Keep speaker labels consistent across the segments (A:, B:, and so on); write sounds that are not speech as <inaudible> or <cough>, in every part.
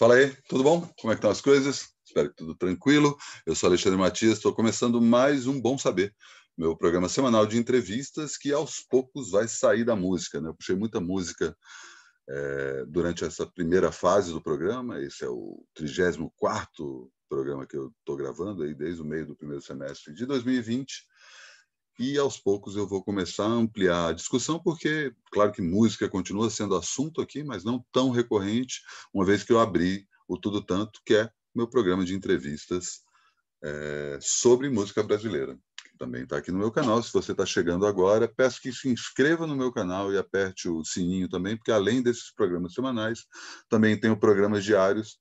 A: Fala aí, tudo bom? Como é que estão as coisas? Espero que tudo tranquilo. Eu sou Alexandre Matias, estou começando mais um Bom Saber, meu programa semanal de entrevistas que aos poucos vai sair da música. Né? Eu puxei muita música é, durante essa primeira fase do programa, esse é o 34º programa que eu estou gravando aí desde o meio do primeiro semestre de 2020 e aos poucos eu vou começar a ampliar a discussão, porque, claro que música continua sendo assunto aqui, mas não tão recorrente, uma vez que eu abri o Tudo Tanto, que é meu programa de entrevistas é, sobre música brasileira. Também está aqui no meu canal. Se você está chegando agora, peço que se inscreva no meu canal e aperte o sininho também, porque além desses programas semanais, também tenho programas diários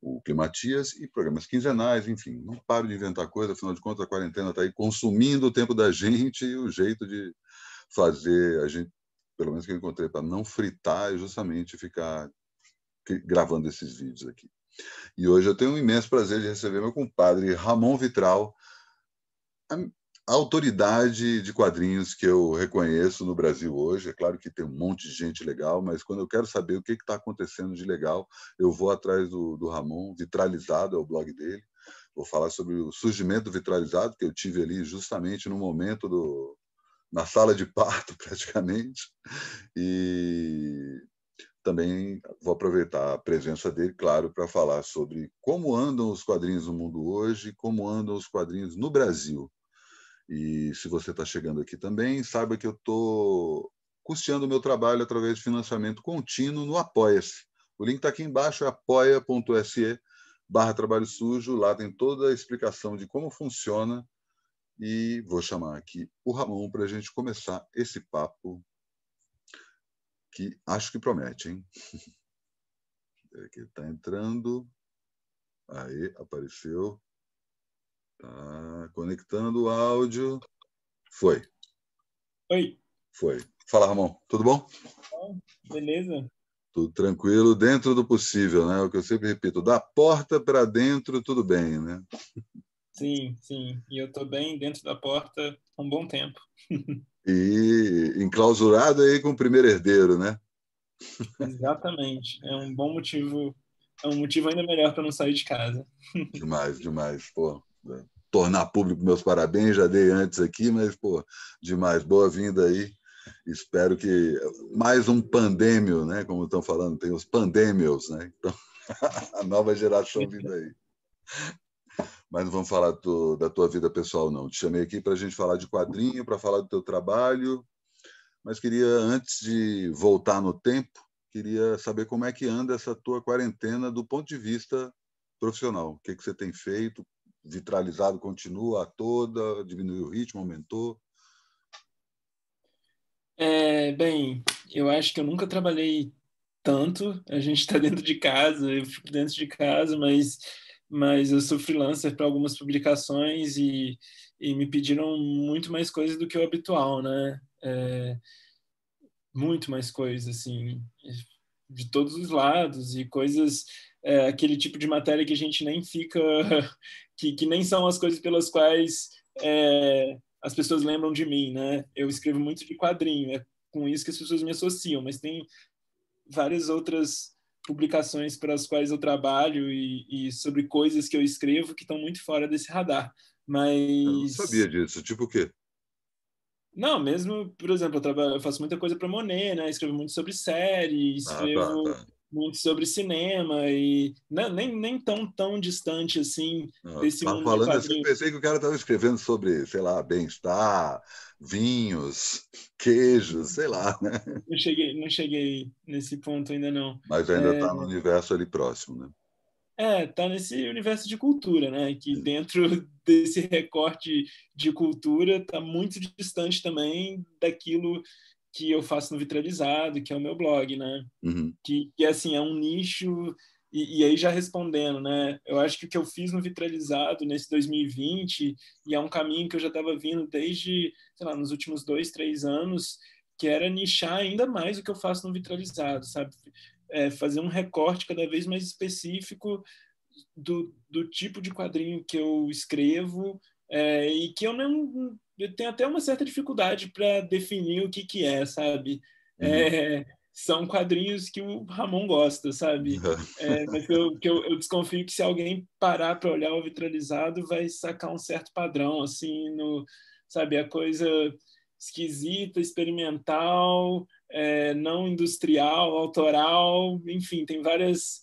A: o Climatias e programas quinzenais, enfim, não paro de inventar coisa, afinal de contas a quarentena está aí consumindo o tempo da <laughs> gente e o jeito de fazer a gente, pelo menos que eu encontrei para não fritar, é justamente ficar gravando esses vídeos aqui. E hoje eu tenho um imenso prazer de receber meu compadre Ramon Vitral, a autoridade de quadrinhos que eu reconheço no Brasil hoje. É claro que tem um monte de gente legal, mas quando eu quero saber o que está acontecendo de legal, eu vou atrás do, do Ramon, Vitralizado é o blog dele. Vou falar sobre o surgimento do Vitralizado, que eu tive ali justamente no momento do. na sala de parto, <laughs> praticamente. E também vou aproveitar a presença dele, claro, para falar sobre como andam os quadrinhos no mundo hoje, como andam os quadrinhos no Brasil. E se você está chegando aqui também, saiba que eu estou custeando o meu trabalho através de financiamento contínuo no Apoia-se. O link está aqui embaixo, é apoia.se barra trabalho sujo. Lá tem toda a explicação de como funciona. E vou chamar aqui o Ramon para a gente começar esse papo que acho que promete, hein? <laughs> Ele está entrando. Aí, apareceu. Tá, conectando o áudio. Foi. Oi. Foi. Fala, Ramon. Tudo bom? Beleza. Tudo tranquilo, dentro do possível, né? É o que eu sempre repito, da porta para dentro, tudo bem, né?
B: Sim, sim. E eu estou bem dentro da porta há um bom tempo.
A: <laughs> E enclausurado aí com o primeiro herdeiro, né? Exatamente. É um bom motivo, é um motivo ainda melhor para não sair de casa. Demais, demais. Pô, tornar público meus parabéns, já dei antes aqui, mas, pô, demais, boa-vinda aí. Espero que mais um pandêmio, né? Como estão falando, tem os pandêmios, né? Então, <laughs> a nova geração vindo aí. Mas não vamos falar do, da tua vida pessoal, não. Te chamei aqui para a gente falar de quadrinho, para falar do teu trabalho, mas queria, antes de voltar no tempo, queria saber como é que anda essa tua quarentena do ponto de vista profissional. O que, que você tem feito? vitralizado continua a toda, diminuiu o ritmo, aumentou? É, bem, eu acho que eu nunca trabalhei tanto. A gente está <laughs> dentro
B: de casa, eu fico dentro de casa, mas, mas eu sou freelancer para algumas publicações e, e me pediram muito mais coisas do que o habitual, né? É, muito mais coisas, assim, de todos os lados e coisas é, aquele tipo de matéria que a gente nem fica, <laughs> que, que nem são as coisas pelas quais é, as pessoas lembram de mim, né? Eu escrevo muito de quadrinho, é com isso que as pessoas me associam, mas tem várias outras publicações para as quais eu trabalho e, e sobre coisas que eu escrevo que estão muito fora desse radar. Mas. Eu não sabia
A: disso. Tipo o quê?
B: Não, mesmo, por exemplo, eu, trabalho, eu faço muita coisa para Monet, né? Escrevo muito sobre séries, ah, tá, escrevo. Tá, tá muito sobre cinema e não, né, nem, nem tão tão distante assim desse tá mundo falando de assim,
A: pensei que o cara estava escrevendo sobre, sei lá, bem-estar, vinhos, queijos, sei lá, né?
B: Não cheguei, não cheguei nesse ponto ainda não. Mas ainda está é... no
A: universo ali próximo, né?
B: É, tá nesse universo de cultura, né? Que dentro <laughs> desse recorte de cultura tá muito distante também daquilo que eu faço no Vitralizado, que é o meu blog, né? Uhum. Que, que, assim, é um nicho... E, e, aí já respondendo, né? Eu acho que o que eu fiz no Vitralizado nesse 2020, e é um caminho que eu já estava vindo desde, sei lá, nos últimos dois, três anos, que era nichar ainda mais o que eu faço no Vitralizado, sabe? É, fazer um recorte cada vez mais específico do, do tipo de quadrinho que eu escrevo é, e que eu não, eu tenho até uma certa dificuldade para definir o que, que é, sabe? Uhum. É, são quadrinhos que o Ramon gosta, sabe? Uhum. É, mas eu, que eu, eu, desconfio que se alguém parar para olhar o vitralizado, vai sacar um certo padrão, assim, no, sabe? A coisa esquisita, experimental, é, não industrial, autoral, enfim, tem várias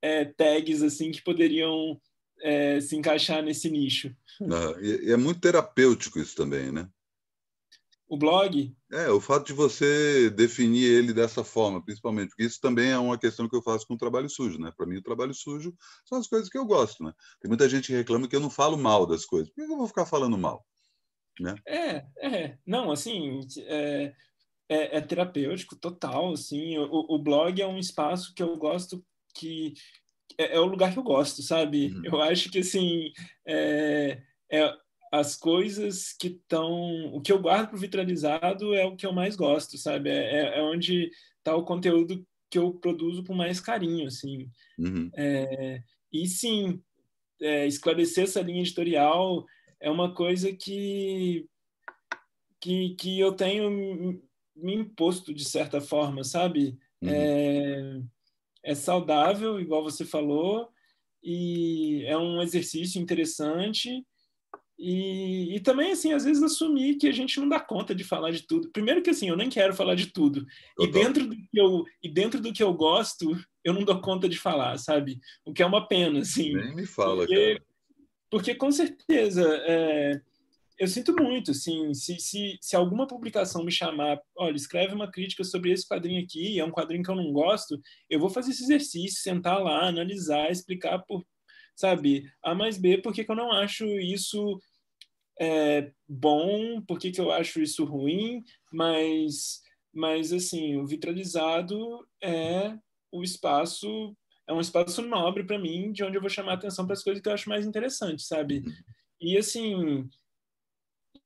B: é, tags, assim, que poderiam é, se encaixar nesse nicho.
A: Ah, e, é muito terapêutico isso também, né? O blog? É, o fato de você definir ele dessa forma, principalmente, porque isso também é uma questão que eu faço com o trabalho sujo, né? Para mim, o trabalho sujo são as coisas que eu gosto, né? Tem muita gente que reclama que eu não falo mal das coisas. Por que eu vou ficar falando mal? Né?
B: É, é. Não, assim, é, é, é terapêutico total, assim. O, o blog é um espaço que eu gosto que é, é, o lugar que eu gosto, sabe? Uhum. Eu acho que, assim, é, é as coisas que estão... O que eu guardo o Vitralizado é o que eu mais gosto, sabe? É, é, é onde está o conteúdo que eu produzo com mais carinho, assim. Uhum. É, e, sim, é, esclarecer essa linha editorial é uma coisa que... Que, que eu tenho me imposto de certa forma, sabe? Uhum é saudável, igual você falou, e é um exercício interessante. E, e, também, assim, às vezes assumir que a gente não dá conta de falar de tudo. Primeiro que, assim, eu nem quero falar de tudo. e dentro, do que eu, e dentro do que eu gosto, eu não dou conta de falar, sabe? O que é uma pena, assim. Nem me
A: fala, porque,
B: cara. Porque, com certeza, é, eu sinto muito, assim, se, se, se alguma publicação me chamar, olha, escreve uma crítica sobre esse quadrinho aqui, é um quadrinho que eu não gosto, eu vou fazer esse exercício, sentar lá, analisar, explicar por, sabe, A mais B, por que, que eu não acho isso é, bom, por que, que eu acho isso ruim, mas, mas, assim, o vitralizado é o espaço, é um espaço nobre para mim, de onde eu vou chamar atenção para as coisas que eu acho mais interessantes, sabe? Uhum. E, assim,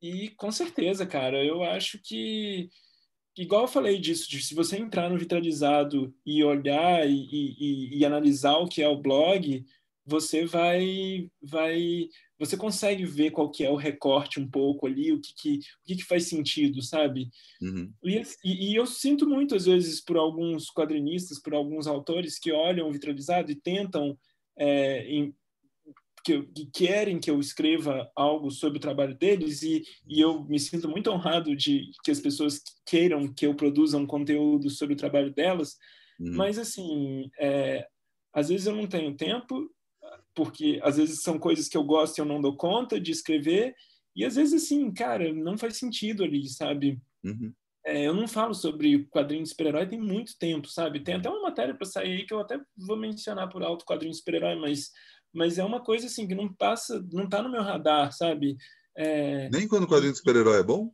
B: e com certeza, cara, eu acho que igual eu falei disso, de se você entrar no vitralizado e olhar e, e, e, analisar o que é o blog, você vai, vai, você consegue ver qual que é o recorte um pouco ali, o que que, o que, que faz sentido, sabe? Uhum. E, assim, e, eu sinto muito às vezes por alguns quadrinistas, por alguns autores que olham o vitralizado e tentam é, em, que, que, querem que eu escreva algo sobre o trabalho deles e, e eu me sinto muito honrado de que as pessoas queiram que eu produza um conteúdo sobre o trabalho delas, uhum. mas assim, é, às vezes eu não tenho tempo, porque às vezes são coisas que eu gosto e eu não dou conta de escrever, e às vezes assim, cara, não faz sentido ali, sabe? Uhum. É, eu não falo sobre quadrinho de super-herói tem muito tempo, sabe? Tem até uma matéria para sair aí que eu até vou mencionar por alto quadrinho de super-herói, mas mas é uma coisa assim que não passa, não tá no meu radar, sabe? É... Nem
A: quando o quadrinho de super-herói é bom?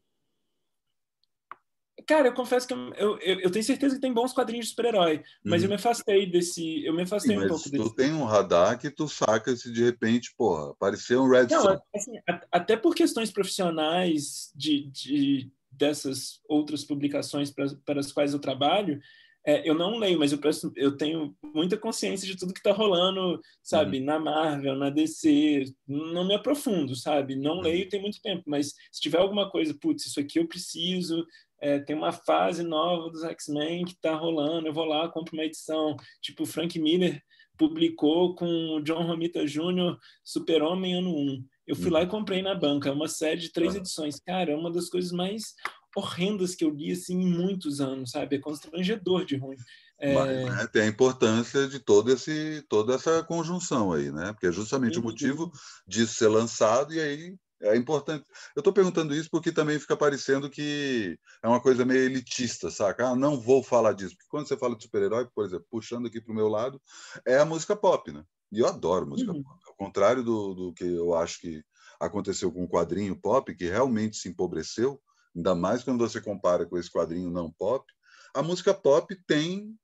B: Cara, eu confesso que eu, eu, eu, tenho certeza que tem bons quadrinhos de super-herói, mas uhum. eu me afastei desse. Eu me afastei Sim, um pouco tu desse. Tu
A: tem um radar que tu saca se de repente, porra, apareceu um Red Não,
B: assim, até por questões profissionais de, de dessas outras publicações para as quais eu trabalho, é, eu não leio, mas eu, eu tenho muita consciência de tudo que está rolando, sabe? Uhum. Na Marvel, na DC, não me aprofundo, sabe? Não uhum. leio tem muito tempo, mas se tiver alguma coisa, putz, isso aqui eu preciso, é, tem uma fase nova dos X-Men que está rolando, eu vou lá, compro uma edição. Tipo, Frank Miller publicou com o John Romita Jr., Super-Homem Ano 1. Eu fui uhum. lá e uhum. comprei na banca, é uma série de três uhum. edições. Cara, é uma das coisas mais horrendas que eu li assim, em muitos anos, sabe? É constrangedor de ruim. É... Mas,
A: né, tem a importância de todo esse, toda essa conjunção aí, né? Porque é justamente Sim. o uhum. motivo disso ser lançado e aí é importante. Eu estou perguntando isso porque também fica parecendo que é uma coisa meio elitista, saca? Ah, não vou falar disso. Porque quando você fala de super-herói, por exemplo, puxando aqui para o meu lado, é a música pop, né? E eu adoro música uhum. pop. Ao contrário do, do que eu acho que aconteceu com o quadrinho pop, que realmente se empobreceu, ainda mais quando você compara com esse quadrinho não pop, a música pop tem,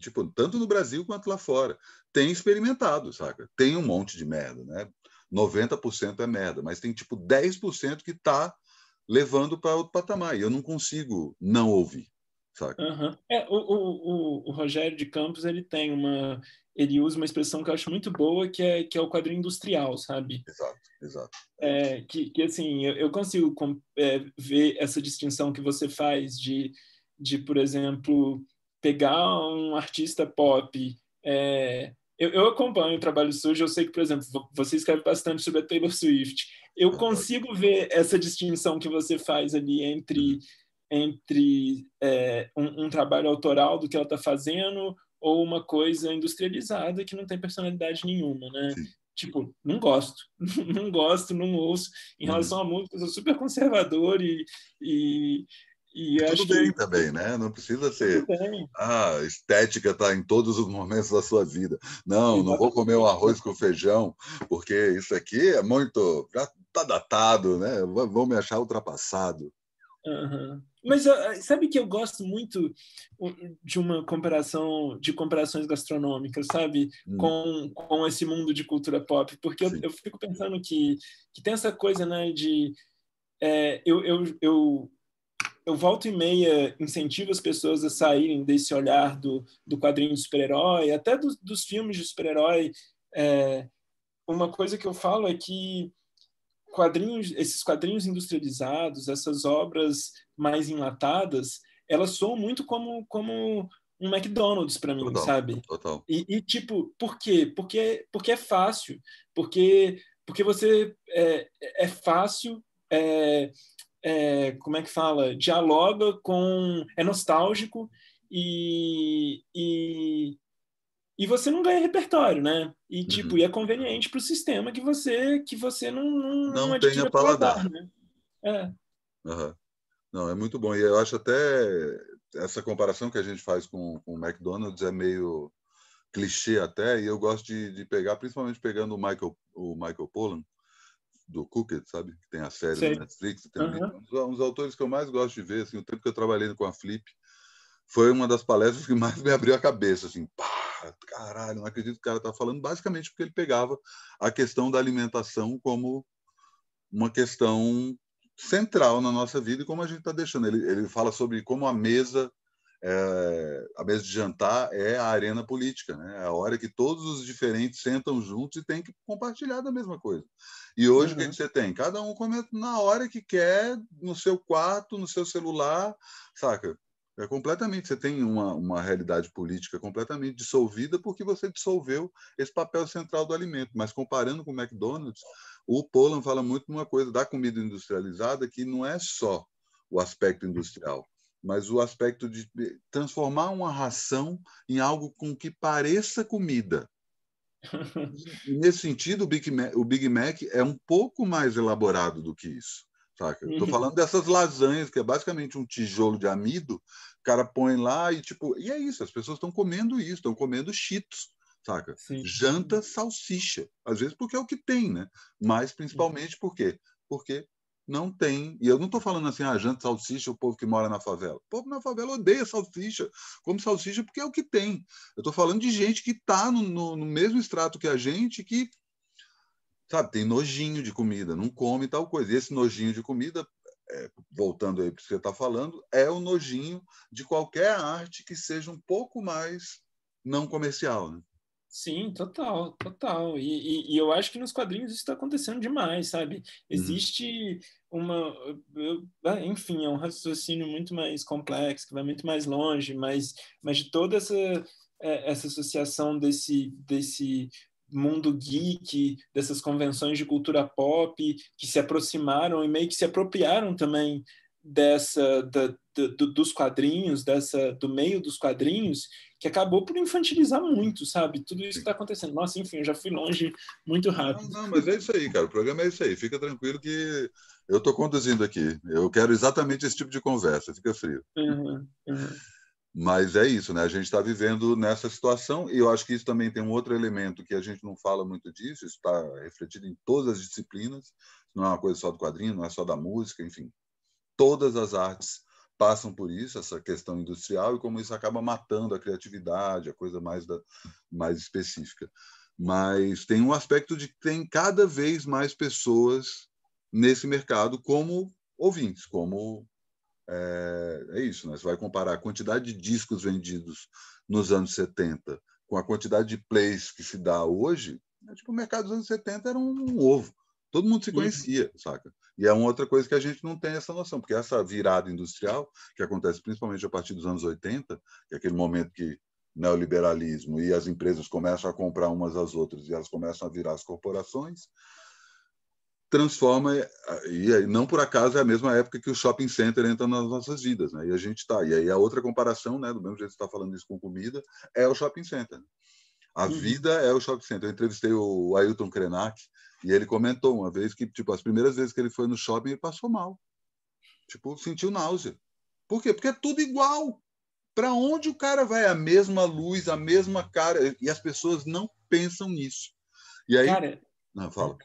A: tipo, tanto no Brasil quanto lá fora, tem experimentado, saca? Tem um monte de merda, né? 90% é merda, mas tem tipo 10% que tá levando para outro patamar. E eu não consigo não ouvir. Uhum.
B: É, o, o, o, o, Rogério de Campos ele tem uma ele usa uma expressão que eu acho muito boa que é que é o quadrinho industrial sabe exato exato é, que, que assim eu, eu consigo é, ver essa distinção que você faz de de por exemplo pegar um artista pop é, eu, eu acompanho o trabalho sujo eu sei que por exemplo você escreve bastante sobre a Taylor Swift eu consigo ver essa distinção que você faz ali entre uhum entre é, um, um, trabalho autoral do que ela está fazendo ou uma coisa industrializada que não tem personalidade nenhuma, né? Sim. Tipo, não gosto, <laughs> não gosto, não ouço. Em uhum. relação uhum. à música, eu sou super conservador e, e e tudo bem que...
A: também, né? Não precisa ser. A ah, estética está em todos os momentos da sua vida. Não, não vou comer um arroz com feijão, porque isso aqui é muito. Já está datado, né? Vão me achar ultrapassado.
B: Uhum. Mas ah, ah, sabe que eu gosto muito de uma comparação, de comparações gastronômicas, sabe? Hum. Com, com esse mundo de cultura pop, porque eu, eu, fico pensando que, que tem essa coisa, né, de. É, eu, eu, eu, eu volto e meia incentivo as pessoas a saírem desse olhar do, do quadrinho de super-herói, até do, dos filmes de super-herói. É, uma coisa que eu falo é que quadrinhos, esses quadrinhos industrializados, essas obras mais enlatadas, elas soam muito como, como um McDonald's para mim, total, sabe? Total. E, e, tipo, por quê? Porque, é, porque é fácil, porque, porque você é, é fácil, é, é, como é que fala? Dialoga com. é nostálgico e, e, e você não ganha repertório, né? E uhum. tipo, uhum. e é conveniente para o sistema que você que você não não, não tenha paladar, paladar né? É.
A: Uhum. Não, é muito bom e eu acho até essa comparação que a gente faz com, com o McDonald's é meio clichê até e eu gosto de, de pegar principalmente pegando o Michael o Michael Pollan do Cooked, sabe? Que tem a série Sei. da Netflix, tem uhum. um, dos autores que eu mais gosto de ver, assim, o tempo que eu trabalhei com a Flip, foi uma das palestras que mais me abriu a cabeça, assim, pá, caralho, não acredito que o cara está falando, basicamente porque ele pegava a questão da alimentação como uma questão central na nossa vida e como a gente está deixando. Ele, ele fala sobre como a mesa, é, a mesa de jantar é a arena política, né? é a hora que todos os diferentes sentam juntos e tem que compartilhar da mesma coisa. E hoje uhum. o que, uhum. que você tem? Cada um comenta na hora que quer, no seu quarto, no seu celular, saca? É completamente. Você tem uma, uma realidade política completamente dissolvida porque você dissolveu esse papel central do alimento. Mas comparando com o McDonald's, o Poland fala muito uma coisa da comida industrializada que não é só o aspecto industrial, mas o aspecto de transformar uma ração em algo com que pareça comida. E nesse sentido, o Big, Mac, o Big Mac é um pouco mais elaborado do que isso. Estou uhum. falando dessas lasanhas, que é basicamente um tijolo de amido cara põe lá e tipo, e é isso, as pessoas estão comendo isso, estão comendo cheetos, saca? Sim. Janta salsicha, às vezes porque é o que tem, né? Mas principalmente uhum. por quê? Porque não tem, e eu não estou falando assim, ah, janta salsicha o povo que mora na favela. O povo na favela odeia salsicha, come salsicha porque é o que tem. Eu estou falando de gente que está no, no, no mesmo extrato que a gente, que sabe, tem nojinho de comida, não come tal coisa. E esse nojinho de comida é, voltando aí para o que você está falando, é o nojinho de qualquer arte que seja um pouco mais não comercial. Né? Sim, total, total. E, e, e, eu acho que nos quadrinhos isso está acontecendo demais, sabe?
B: Uhum. Existe uhum. uma. Eu, ah, enfim, é um raciocínio muito mais complexo, que vai muito mais longe, mas, mas de toda essa, é, essa associação desse, desse mundo geek, dessas convenções de cultura pop que se aproximaram e meio que se apropriaram também dessa da, do, dos quadrinhos, dessa do meio dos quadrinhos, que acabou por infantilizar muito, sabe? Tudo isso que está acontecendo. Nossa, enfim, eu já fui longe
A: muito rápido. Não, não, mas é isso aí, cara. O programa é isso aí. Fica tranquilo que eu estou conduzindo aqui. Eu quero exatamente esse tipo de conversa. Fica frio.
B: Uhum, uhum.
A: Mas é isso, né? A gente está vivendo nessa situação e eu acho que isso também tem um outro elemento que a gente não fala muito disso. Isso está refletido em todas as disciplinas. Não é uma coisa só do quadrinho, não é só da música, enfim. Todas as artes passam por isso, essa questão industrial, e como isso acaba matando a criatividade, a coisa mais, da, mais específica. Mas tem um aspecto de que tem cada vez mais pessoas nesse mercado como ouvintes, como é, é isso, né? Você vai comparar a quantidade de discos vendidos nos anos 70 com a quantidade de plays que se dá hoje, é tipo, o mercado dos anos 70 era um, um ovo. Todo mundo se uhum. conhecia, saca? E é uma outra coisa que a gente não tem essa noção, porque essa virada industrial, que acontece principalmente a partir dos anos 80, que é aquele momento que neoliberalismo e as empresas começam a comprar umas às outras e elas começam a virar as corporações, transforma, eh, e não por acaso é a mesma época que o shopping center entra nas nossas vidas, né? E a gente está. E aí a outra comparação, né, do mesmo jeito que você está falando isso com comida, é o shopping center. A uhum. vida é o shopping center. Eu entrevistei o Ailton Krenak e ele comentou uma vez que, tipo, as primeiras vezes que ele foi no shopping, ele passou mal. Tipo, sentiu náusea. Por quê? Porque é tudo igual. Para onde o cara vai? A mesma luz, a mesma cara. E as pessoas não pensam nisso. E aí. Cara, não, fala.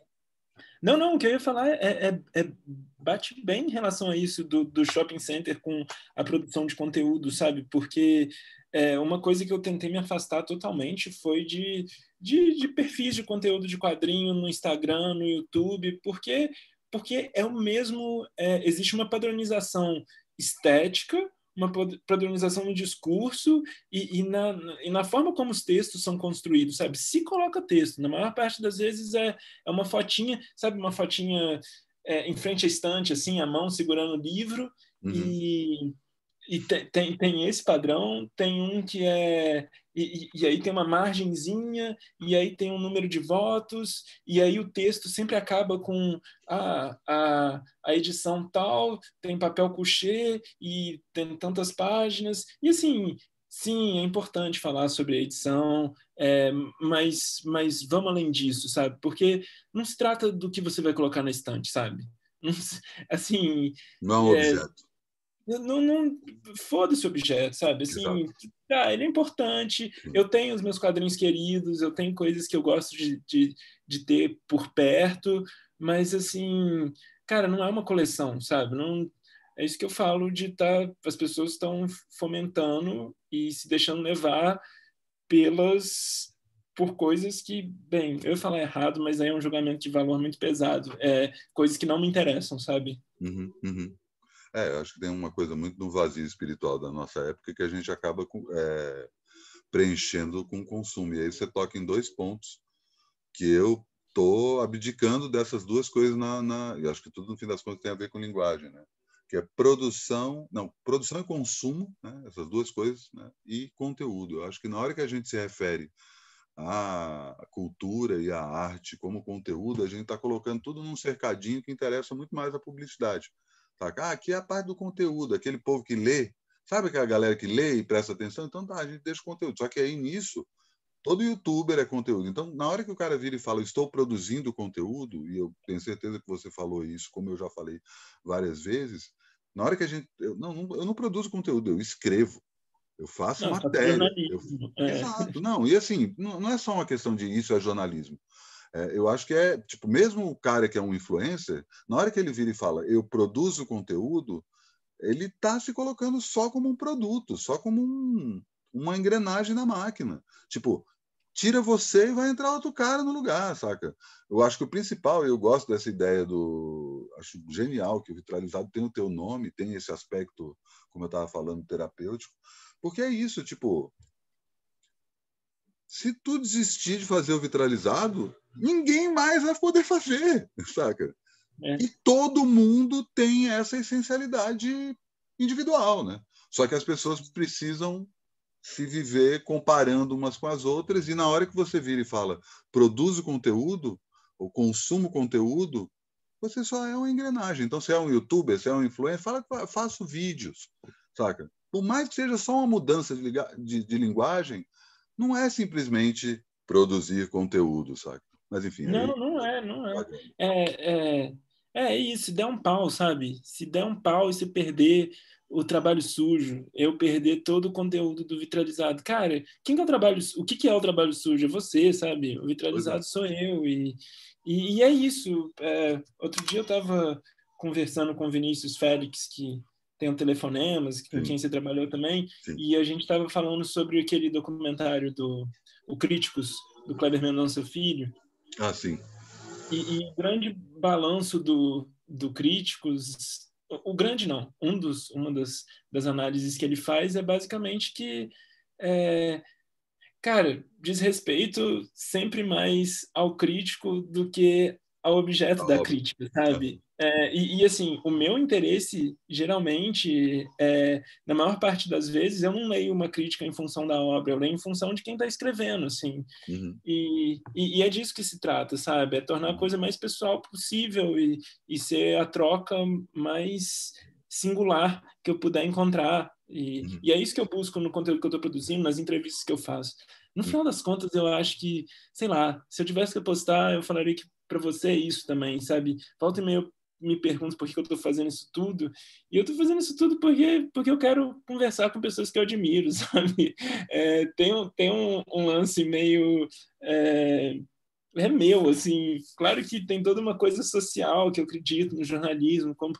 A: Não, não, o que eu ia
B: falar é, é, é bate bem em relação a isso do, do, shopping center com a produção de conteúdo, sabe? Porque é, uma coisa que eu tentei me afastar totalmente foi de, de, de perfis de conteúdo de quadrinho no Instagram, no YouTube, porque, porque é o mesmo. É, existe uma padronização estética uma padronização no discurso e, e, na, e na forma como os textos são construídos, sabe? Se coloca texto, na maior parte das vezes é, é uma fotinha, sabe? Uma fotinha é, em frente à estante, assim, a mão segurando o livro uhum. e e tem, tem, tem, esse padrão, tem um que é. E, e, aí tem uma margenzinha, e aí tem um número de votos, e aí o texto sempre acaba com ah, a, a edição tal, tem papel couché, e tem tantas páginas. E assim, sim, é importante falar sobre a edição, é, mas, mas vamos além disso, sabe? Porque não se trata do que você vai colocar na estante, sabe? Assim. Não é um é, objeto não, não foda-se o objeto, sabe? Assim, tá, ele é importante. Eu tenho os meus quadrinhos queridos, eu tenho coisas que eu gosto de, de, de, ter por perto, mas assim, cara, não é uma coleção, sabe? Não é isso que eu falo de tá, as pessoas estão fomentando e se deixando levar pelas por coisas que, bem, eu falar errado, mas aí é um julgamento de valor muito pesado. É, coisas que não me interessam, sabe?
A: Uhum, uhum. É, eu acho que tem uma coisa muito no vazio espiritual da nossa época que a gente acaba com, é, preenchendo com consumo. E aí você toca em dois pontos que eu tô abdicando dessas duas coisas na, na eu acho que tudo no fim das contas tem a ver com linguagem, né? que é produção, não, produção e consumo, né? essas duas coisas, né? e conteúdo. Eu acho que na hora que a gente se refere à cultura e à arte como conteúdo, a gente está colocando tudo num cercadinho que interessa muito mais a publicidade. Ah, aqui é a parte do conteúdo, aquele povo que lê. Sabe aquela galera que lê e presta atenção? Então tá, a gente deixa o conteúdo. Só que aí nisso, todo youtuber é conteúdo. Então, na hora que o cara vira e fala, estou produzindo conteúdo, e eu tenho certeza que você falou isso, como eu já falei várias vezes, na hora que a gente. Eu não, eu não produzo conteúdo, eu escrevo. Eu faço não, matéria. Tá eu, é. Exato. Não, e assim, não, não é só uma questão de isso é jornalismo. É, eu acho que é, tipo, mesmo o cara que é um influencer, na hora que ele vira e fala, eu produzo conteúdo, ele está se colocando só como um produto, só como um, uma engrenagem na máquina. Tipo, tira você e vai entrar outro cara no lugar, saca? Eu acho que o principal, eu gosto dessa ideia do. Acho genial que o Vitralizado tem o teu nome, tem esse aspecto, como eu estava falando, terapêutico, porque é isso, tipo, se tu desistir de fazer o vitralizado, ninguém mais vai poder fazer, <laughs> saca? É. E todo mundo tem essa essencialidade individual, né? Só que as pessoas precisam se viver comparando umas com as outras e na hora que você vira e fala produzo conteúdo ou consumo conteúdo, você só é uma engrenagem. Então, se é um youtuber, se é um influencer, fala que faço vídeos, saca? Por mais que seja só uma mudança de, de, de linguagem, não é simplesmente produzir conteúdo, sabe? Mas enfim. Não,
B: aí... não é, é não é. É, é. é isso, se der um pau, sabe? Se der um pau e se perder o trabalho sujo, eu perder todo o conteúdo do vitralizado. Cara, quem que é o trabalho, o que, que é o trabalho sujo? É você, sabe? O é. vitralizado é. sou eu. E, e, e é isso. É, outro dia eu estava conversando com o Vinícius Félix, que tendo telefonemas, com quem você trabalhou também, Sim. e a gente estava falando sobre aquele documentário do O Críticos, do Cleber Mendonça Filho. Ah, sim. E, e grande balanço do, do Críticos, o, grande não, um dos, uma das, das análises que ele faz é basicamente que, é, cara, desrespeito sempre mais ao crítico do que ao objeto ah, da óbvio. crítica, sabe? Tá. É, e, e, assim, o meu interesse, geralmente, é, na maior parte das vezes, eu não leio uma crítica em função da obra, eu leio em função de quem está escrevendo, assim. Uhum. E, e, e, é disso que se trata, sabe? É tornar a uhum. coisa mais pessoal possível e, e ser a troca mais singular que eu puder encontrar. E, uhum. e é isso que eu busco no conteúdo que eu estou produzindo, nas entrevistas que eu faço. No uhum. final das contas, eu acho que, sei lá, se eu tivesse que postar, eu falaria que para você é isso também, sabe? Volta e meia eu me pergunto por que eu estou fazendo isso tudo. E eu estou fazendo isso tudo porque, porque eu quero conversar com pessoas que eu admiro, <laughs> sabe? É, tem tem um, um lance meio. É, é meu, assim. Claro que tem toda uma coisa social que eu acredito no jornalismo, como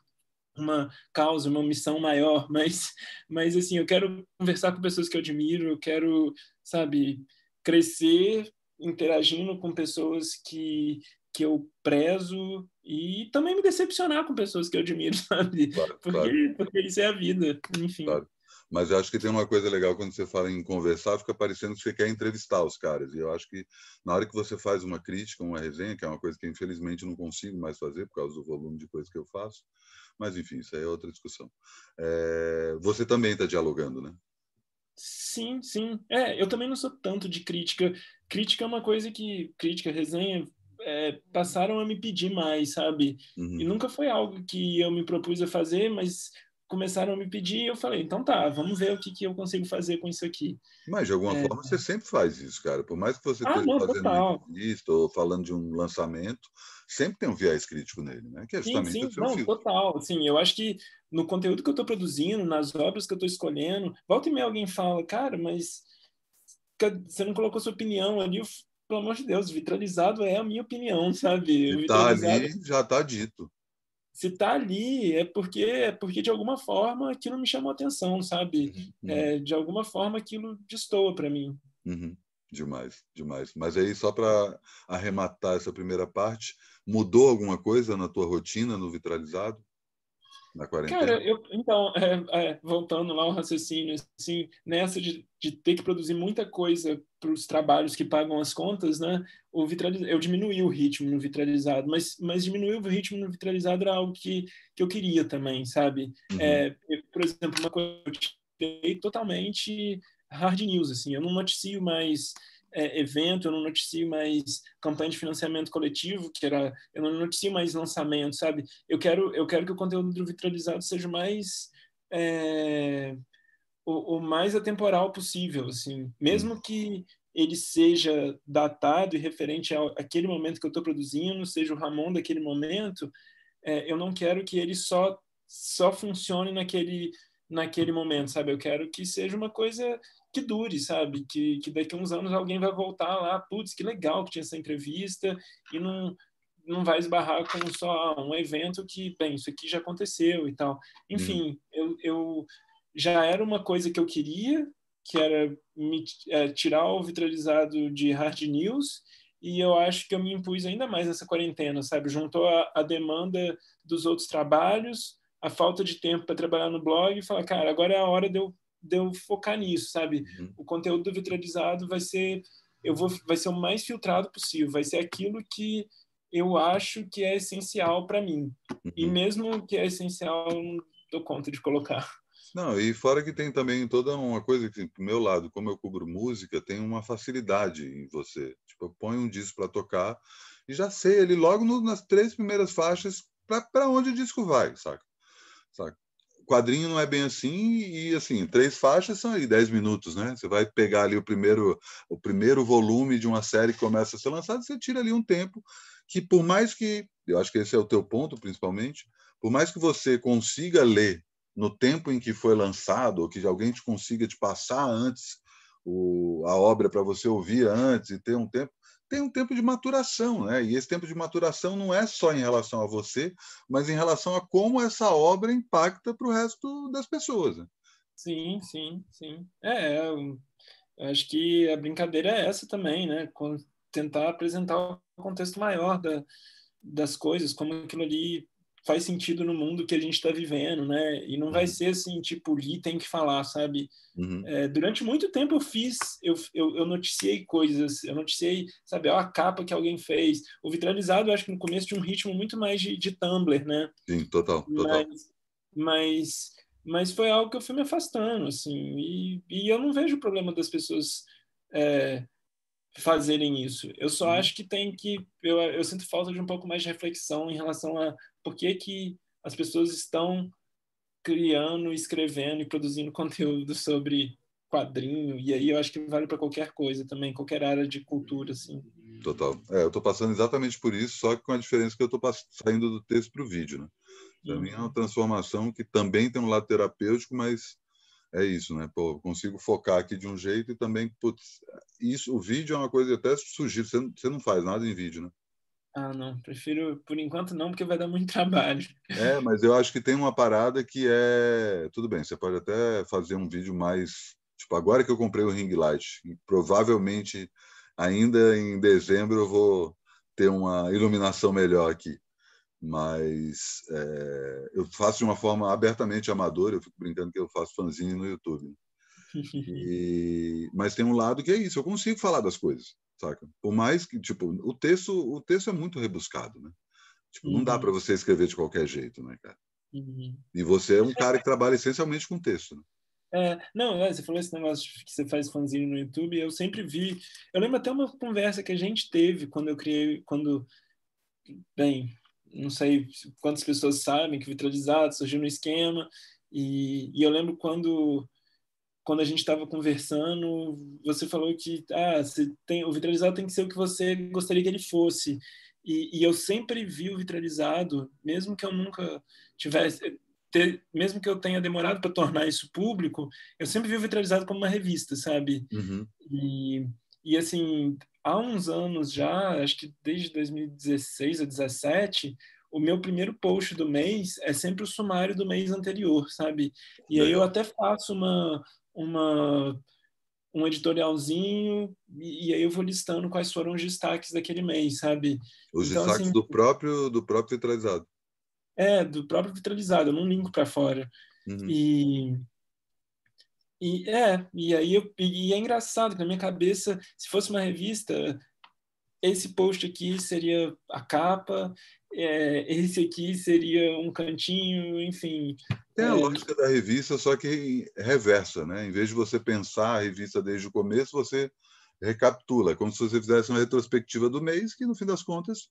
B: uma causa, uma missão maior, <laughs> mas, mas assim, eu quero conversar com pessoas que eu admiro, eu quero, sabe, crescer interagindo com pessoas que, que eu prezo e também me decepcionar com pessoas que eu admiro, <laughs> sabe? Claro, porque, claro. porque isso é a vida, enfim. Claro.
A: Mas eu acho que tem uma coisa legal quando você fala em conversar, fica parecendo que você quer entrevistar os caras. E eu acho que na hora que você faz uma crítica, uma resenha, que é uma coisa que infelizmente não consigo mais fazer por causa do volume de coisa que eu faço, mas enfim, isso aí é outra discussão. É... Você também está dialogando, né?
B: Sim, sim. É, eu também não sou tanto de crítica. Crítica é uma coisa que. Crítica, resenha, é, passaram a me pedir mais, sabe? Uhum. E nunca foi algo que eu me propus a fazer, mas começaram a me pedir e eu falei, então tá, vamos ver o que, que eu consigo fazer com isso aqui.
A: Mas de alguma é... forma você sempre faz isso, cara. Por mais que você ah, esteja não, fazendo total. uma entrevista ou falando de um lançamento, sempre tem um viés crítico nele, né? Que é justamente sim, sim. o não, filme.
B: total. Assim, eu acho que no conteúdo que eu estou produzindo, nas obras que eu estou escolhendo, volta e meia alguém fala, cara, mas você não colocou sua opinião ali, pelo amor de Deus, vitralizado é a minha opinião, <laughs> sabe? Se está ali,
A: já está dito.
B: Se está ali, é porque, é porque de alguma forma aquilo me chamou atenção, sabe? Uhum, uhum. É, de alguma forma aquilo destoa para mim.
A: Uhum. Demais, demais. Mas aí, só para arrematar essa primeira parte, mudou alguma coisa na tua rotina, no vitralizado? na quarentena? Cara,
B: eu, então, <laughs> é, é, voltando lá ao raciocínio, assim, nessa de, de ter que produzir muita coisa para os trabalhos que pagam as contas, né? O Eu diminuí o ritmo no vitralizado, mas, mas diminuir o ritmo no vitralizado era algo que, que eu queria também, sabe? Uhum. É, por exemplo, uma coisa que eu totalmente hard news, assim, eu não noticio mais é, evento, eu não noticio mais campanha de financiamento coletivo, que era, eu não noticio mais lançamento, sabe? Eu quero, eu quero que o conteúdo vitralizado seja mais é, o, o, mais atemporal possível, assim, mesmo que ele seja datado e referente ao aquele momento que eu estou produzindo, seja o Ramon daquele momento, é, eu não quero que ele só só funcione naquele naquele momento, sabe? Eu quero que seja uma coisa que dure, sabe? Que, que daqui a uns anos alguém vai voltar lá, putz, que legal que tinha essa entrevista, e não, não vai esbarrar com só ah, um evento que, bem, isso aqui já aconteceu e tal. Enfim, hum. eu, eu já era uma coisa que eu queria, que era me, é, tirar o vitralizado de hard news, e eu acho que eu me impus ainda mais nessa quarentena, sabe? Juntou a, a demanda dos outros trabalhos, a falta de tempo para trabalhar no blog e falar, cara, agora é a hora de eu de eu focar nisso, sabe? Uhum. O conteúdo virtualizado vai ser eu vou vai ser o mais filtrado possível, vai ser aquilo que eu acho que é essencial para mim. Uhum. E mesmo que é essencial, eu não dou conta de colocar.
A: Não, e fora que tem também toda uma coisa que, do meu lado, como eu cubro música, tem uma facilidade em você. Tipo, eu ponho um disco para tocar e já sei ele logo no, nas três primeiras faixas para onde o disco vai, saca? saca? quadrinho não é bem assim e assim três faixas são aí dez minutos né você vai pegar ali o primeiro o primeiro volume de uma série que começa a ser lançada você tira ali um tempo que por mais que eu acho que esse é o teu ponto principalmente por mais que você consiga ler no tempo em que foi lançado ou que alguém te consiga te passar antes o, a obra para você ouvir antes e ter um tempo tem um tempo de maturação, né? E esse tempo de maturação não é só em relação a você, mas em relação a como essa obra impacta para o resto das pessoas. Né?
B: Sim, sim, sim. É, é eu acho que a brincadeira é essa também, né? Tentar apresentar o contexto maior da, das coisas, como aquilo ali faz sentido no mundo que a gente está vivendo, né? E não vai uhum. ser assim, tipo, li tem que falar, sabe? Uhum. É, durante muito tempo eu fiz, eu, eu, eu, noticiei coisas, eu noticiei, sabe, a capa que alguém fez. O vitralizado, eu acho que no começo tinha um ritmo muito mais de, de Tumblr, né?
A: Sim, total, total.
B: Mas, mas, mas, foi algo que eu fui me afastando, assim, e, e eu não vejo o problema das pessoas. É, fazerem isso. Eu só uhum. acho que tem que. Eu, eu sinto falta de um pouco mais de reflexão em relação a por que, que as pessoas estão criando, escrevendo e produzindo <laughs> conteúdo sobre quadrinho. E aí eu acho que vale para qualquer coisa também, qualquer área de cultura,
A: assim. Total. É, eu estou passando exatamente por isso, só que com a diferença que eu estou saindo do texto para o vídeo, né? Para uhum. mim é uma transformação que também tem um lado terapêutico, mas é isso, né? Pô, consigo focar aqui de um jeito e também, putz, isso, o vídeo é uma coisa que eu até sugiro, você, você não faz nada em vídeo, né?
B: Ah, não, prefiro, por enquanto não, porque vai dar muito <laughs> trabalho. É,
A: mas eu acho que tem uma parada que é, tudo bem, você pode até fazer um vídeo mais, tipo, agora que eu comprei o ring light, e provavelmente ainda em dezembro eu vou ter uma iluminação melhor aqui mas é, eu faço de uma forma abertamente amadora, eu fico brincando que eu faço fanzine no YouTube. Né? <laughs> E, mas tem um lado que é isso, eu consigo falar das coisas, saca? Por mais que, tipo, o texto, o texto é muito rebuscado, né? Tipo, uhum. não dá uhum. para você escrever de qualquer jeito, né, cara? Uhum. E você é um é cara que trabalha essencialmente com texto, né? É,
B: não, né, você falou esse negócio que você faz fanzine no YouTube, eu sempre vi. Eu lembro até uma conversa que a gente teve quando eu criei, quando bem, não sei quantas pessoas sabem que vitralizado surgiu no esquema e, e eu lembro quando quando a gente estava conversando você falou que ah tem, o vitralizado tem que ser o que você gostaria que ele fosse e, e eu sempre vi o vitralizado mesmo que eu nunca tivesse ter, mesmo que eu tenha demorado para tornar isso público eu sempre vi o vitralizado como uma revista sabe uhum. e e assim, há uns anos já, acho que desde 2016 ou 2017, o meu primeiro post do mês é sempre o sumário do mês anterior, sabe? E aí eu até faço uma, uma um editorialzinho e, e aí eu vou listando quais foram os destaques daquele mês, sabe? Os então, destaques assim,
A: do próprio do próprio vitralizado.
B: É, do próprio vitralizado, eu não linko para fora. Uhum. E e é, e aí eu, e é engraçado que na minha cabeça, se fosse uma revista, esse post aqui seria a capa, é, esse aqui seria um cantinho, enfim. Tem é... a lógica
A: da revista, só que reversa, né? Em vez de você pensar a revista desde o começo, você recapitula, é como se você fizesse uma retrospectiva do mês, que no fim das contas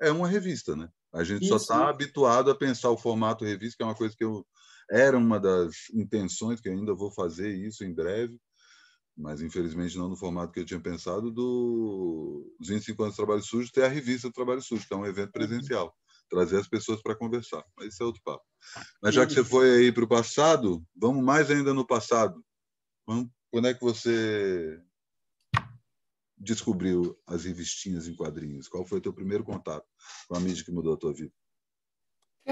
A: é uma revista, né? A gente Isso. só está habituado a pensar o formato revista, que é uma coisa que eu era uma das intenções, que ainda vou fazer isso em breve, mas infelizmente não no formato que eu tinha pensado, do 25 anos do Trabalho Sujo, ter a revista do Trabalho Sujo, que é um evento uhum. presencial, trazer as pessoas para conversar. Mas isso é outro papo. Mas já que você foi aí para o passado, vamos mais ainda no passado. Quando é que você descobriu as revistinhas em quadrinhos? Qual foi o teu primeiro contato com a mídia que mudou a tua vida?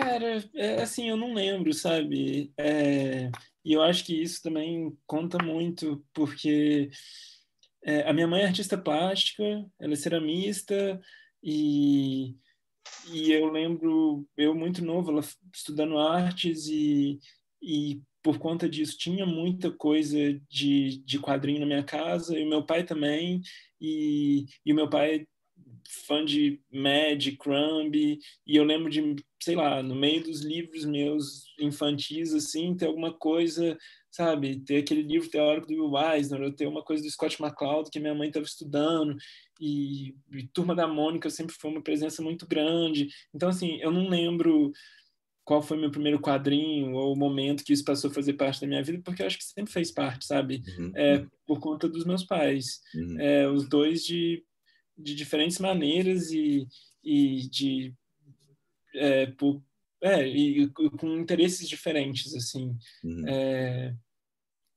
B: Cara, é, assim, eu não lembro, sabe? É, e eu acho que isso também conta muito, porque é, a minha mãe é artista plástica, ela é ceramista, e, e eu lembro, eu muito novo, ela estudando artes, e, e por conta disso tinha muita coisa de, de quadrinho na minha casa, e o meu pai também, e, e o meu pai fã de Mad, Crumb, e eu lembro de sei lá, no meio dos livros meus infantis, assim, ter alguma coisa, sabe, ter aquele livro teórico do Will Eisner, eu ter uma coisa do Scott McCloud que minha mãe estava estudando, e, e, Turma da Mônica sempre foi uma presença muito grande. Então, assim, eu não lembro qual foi meu primeiro quadrinho ou o momento que isso passou a fazer parte da minha vida, porque eu acho que sempre fez parte, sabe? Uhum. É, por conta dos meus pais. Uhum. É, os dois de, de diferentes maneiras e, e de é, por, é, e, com interesses diferentes, assim. Uhum. É,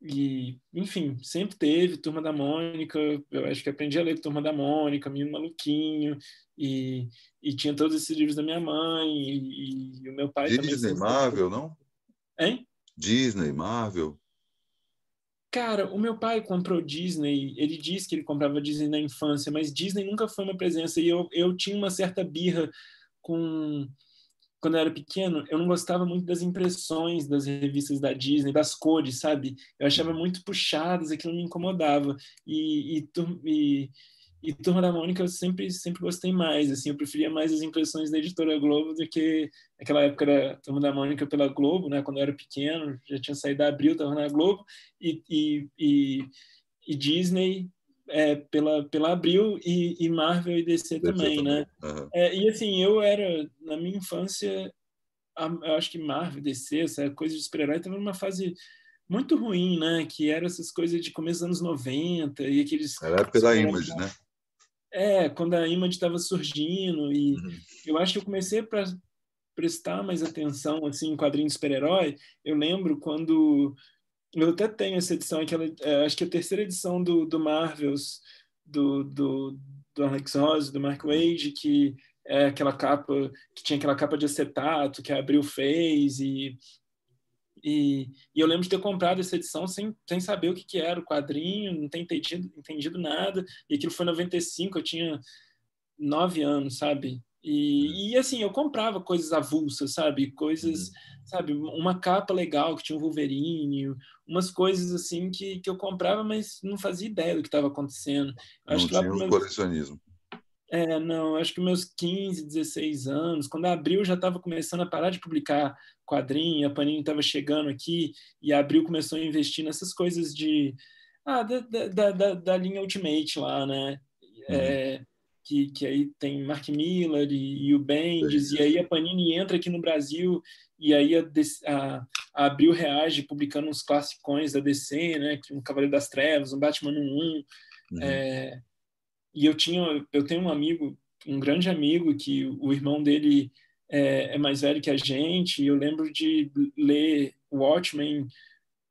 B: e, enfim, sempre teve Turma da Mônica, eu acho que aprendi a ler Turma da Mônica, Menino Maluquinho, e, e tinha todos esses livros da minha mãe, e, e o meu pai Disney, também... Marvel,
A: não? Hein? Disney, Marvel...
B: Cara, o meu pai comprou Disney, ele disse que ele comprava Disney na infância, mas Disney nunca foi uma presença, e eu, eu tinha uma certa birra com quando eu era pequeno, eu não gostava muito das impressões das revistas da Disney, das cores, sabe? Eu achava muito puxadas, aquilo me incomodava. E, e, e, e Turma da Mônica eu sempre, sempre gostei mais, assim, eu preferia mais as impressões da Editora Globo do que aquela época da Turma da Mônica pela Globo, né? Quando eu era pequeno, já tinha saído da Abril, estava na Globo, e, e, e, e Disney é, pela, pela Abril e, e Marvel e DC, DC também, também, né? Uhum. É, e assim, eu era, na minha infância, a, eu acho que Marvel, DC, essa coisa de super-herói estava numa fase muito ruim, né? Que era essas coisas de começo dos anos 90 e aqueles... Era a época da Image, né? É, quando a Image estava surgindo e uhum. eu acho que eu comecei a prestar mais atenção, assim, em quadrinhos de super-herói. Eu lembro quando eu até tenho essa edição, aquela é, acho que é a terceira edição do, do Marvels, do, do, do Alex Ross, do Mark Wade, que é aquela capa, que tinha aquela capa de acetato que a Abril fez, e, e, e, eu lembro de ter comprado essa edição sem, sem saber o que, que era o quadrinho, não ter entendido, entendido nada, e aquilo foi em 95, eu tinha nove anos, sabe? E, uhum. e, assim, eu comprava coisas avulsas, sabe? Coisas, uhum. sabe? Uma capa legal que tinha um Wolverine, umas coisas assim que, que eu comprava, mas não fazia ideia do que estava acontecendo. não acho tinha um
A: colecionismo.
B: É, não, acho que meus 15, 16 anos, quando abriu já estava começando a parar de publicar quadrinho, a Panini estava chegando aqui e abriu começou a investir nessas coisas de... Ah, da, da, da, da linha Ultimate lá, né? Uhum. É, que, que aí tem Mark Miller e, e o Bendis, e aí a Panini entra aqui no Brasil, e aí a, a, a Abril reage publicando uns classicões da DC, né, um Cavaleiro das Trevas, um Batman 1, uhum. é, e eu tinha, eu tenho um amigo, um grande amigo, que o irmão dele é, é mais velho que a gente, e eu lembro de ler Watchmen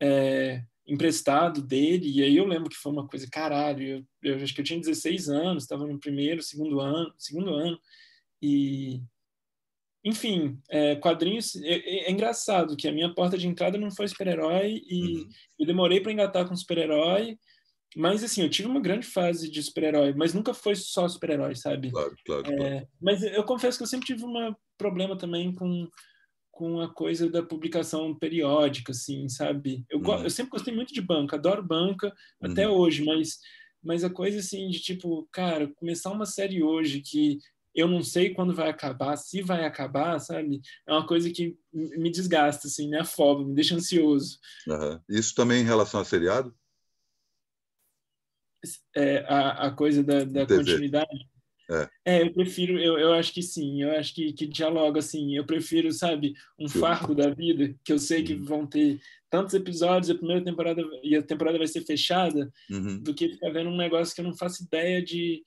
B: é, emprestado dele, e aí eu lembro que foi uma coisa, caralho, eu, eu acho que eu tinha 16 anos, estava no primeiro, segundo ano, segundo ano, e enfim, é, quadrinhos. É, é, é, engraçado que a minha porta de entrada não foi super-herói e uhum. eu demorei para engatar com super-herói. Mas assim, eu tive uma grande fase de super-herói, mas nunca foi só super-herói, sabe? Claro, claro, é, claro, Mas eu confesso que eu sempre tive um problema também com com a coisa da publicação periódica, assim, sabe? Eu, uhum. eu sempre gostei muito de banca, adoro banca uhum. até hoje, mas, mas a coisa assim de tipo, cara, começar uma série hoje que eu não sei quando vai acabar, se vai acabar, sabe? É uma coisa que me desgasta, assim, me afoba, me deixa ansioso.
A: Uhum. Isso também em relação a seriado?
B: É, a, a coisa da, da continuidade. É. é. eu prefiro, eu, eu acho que sim, eu acho que, que dialoga assim, eu prefiro, sabe, um fardo da vida, que eu sei que vão ter tantos episódios, a primeira temporada e a temporada vai ser fechada, uhum. do que ficar vendo um negócio que eu não faço ideia de,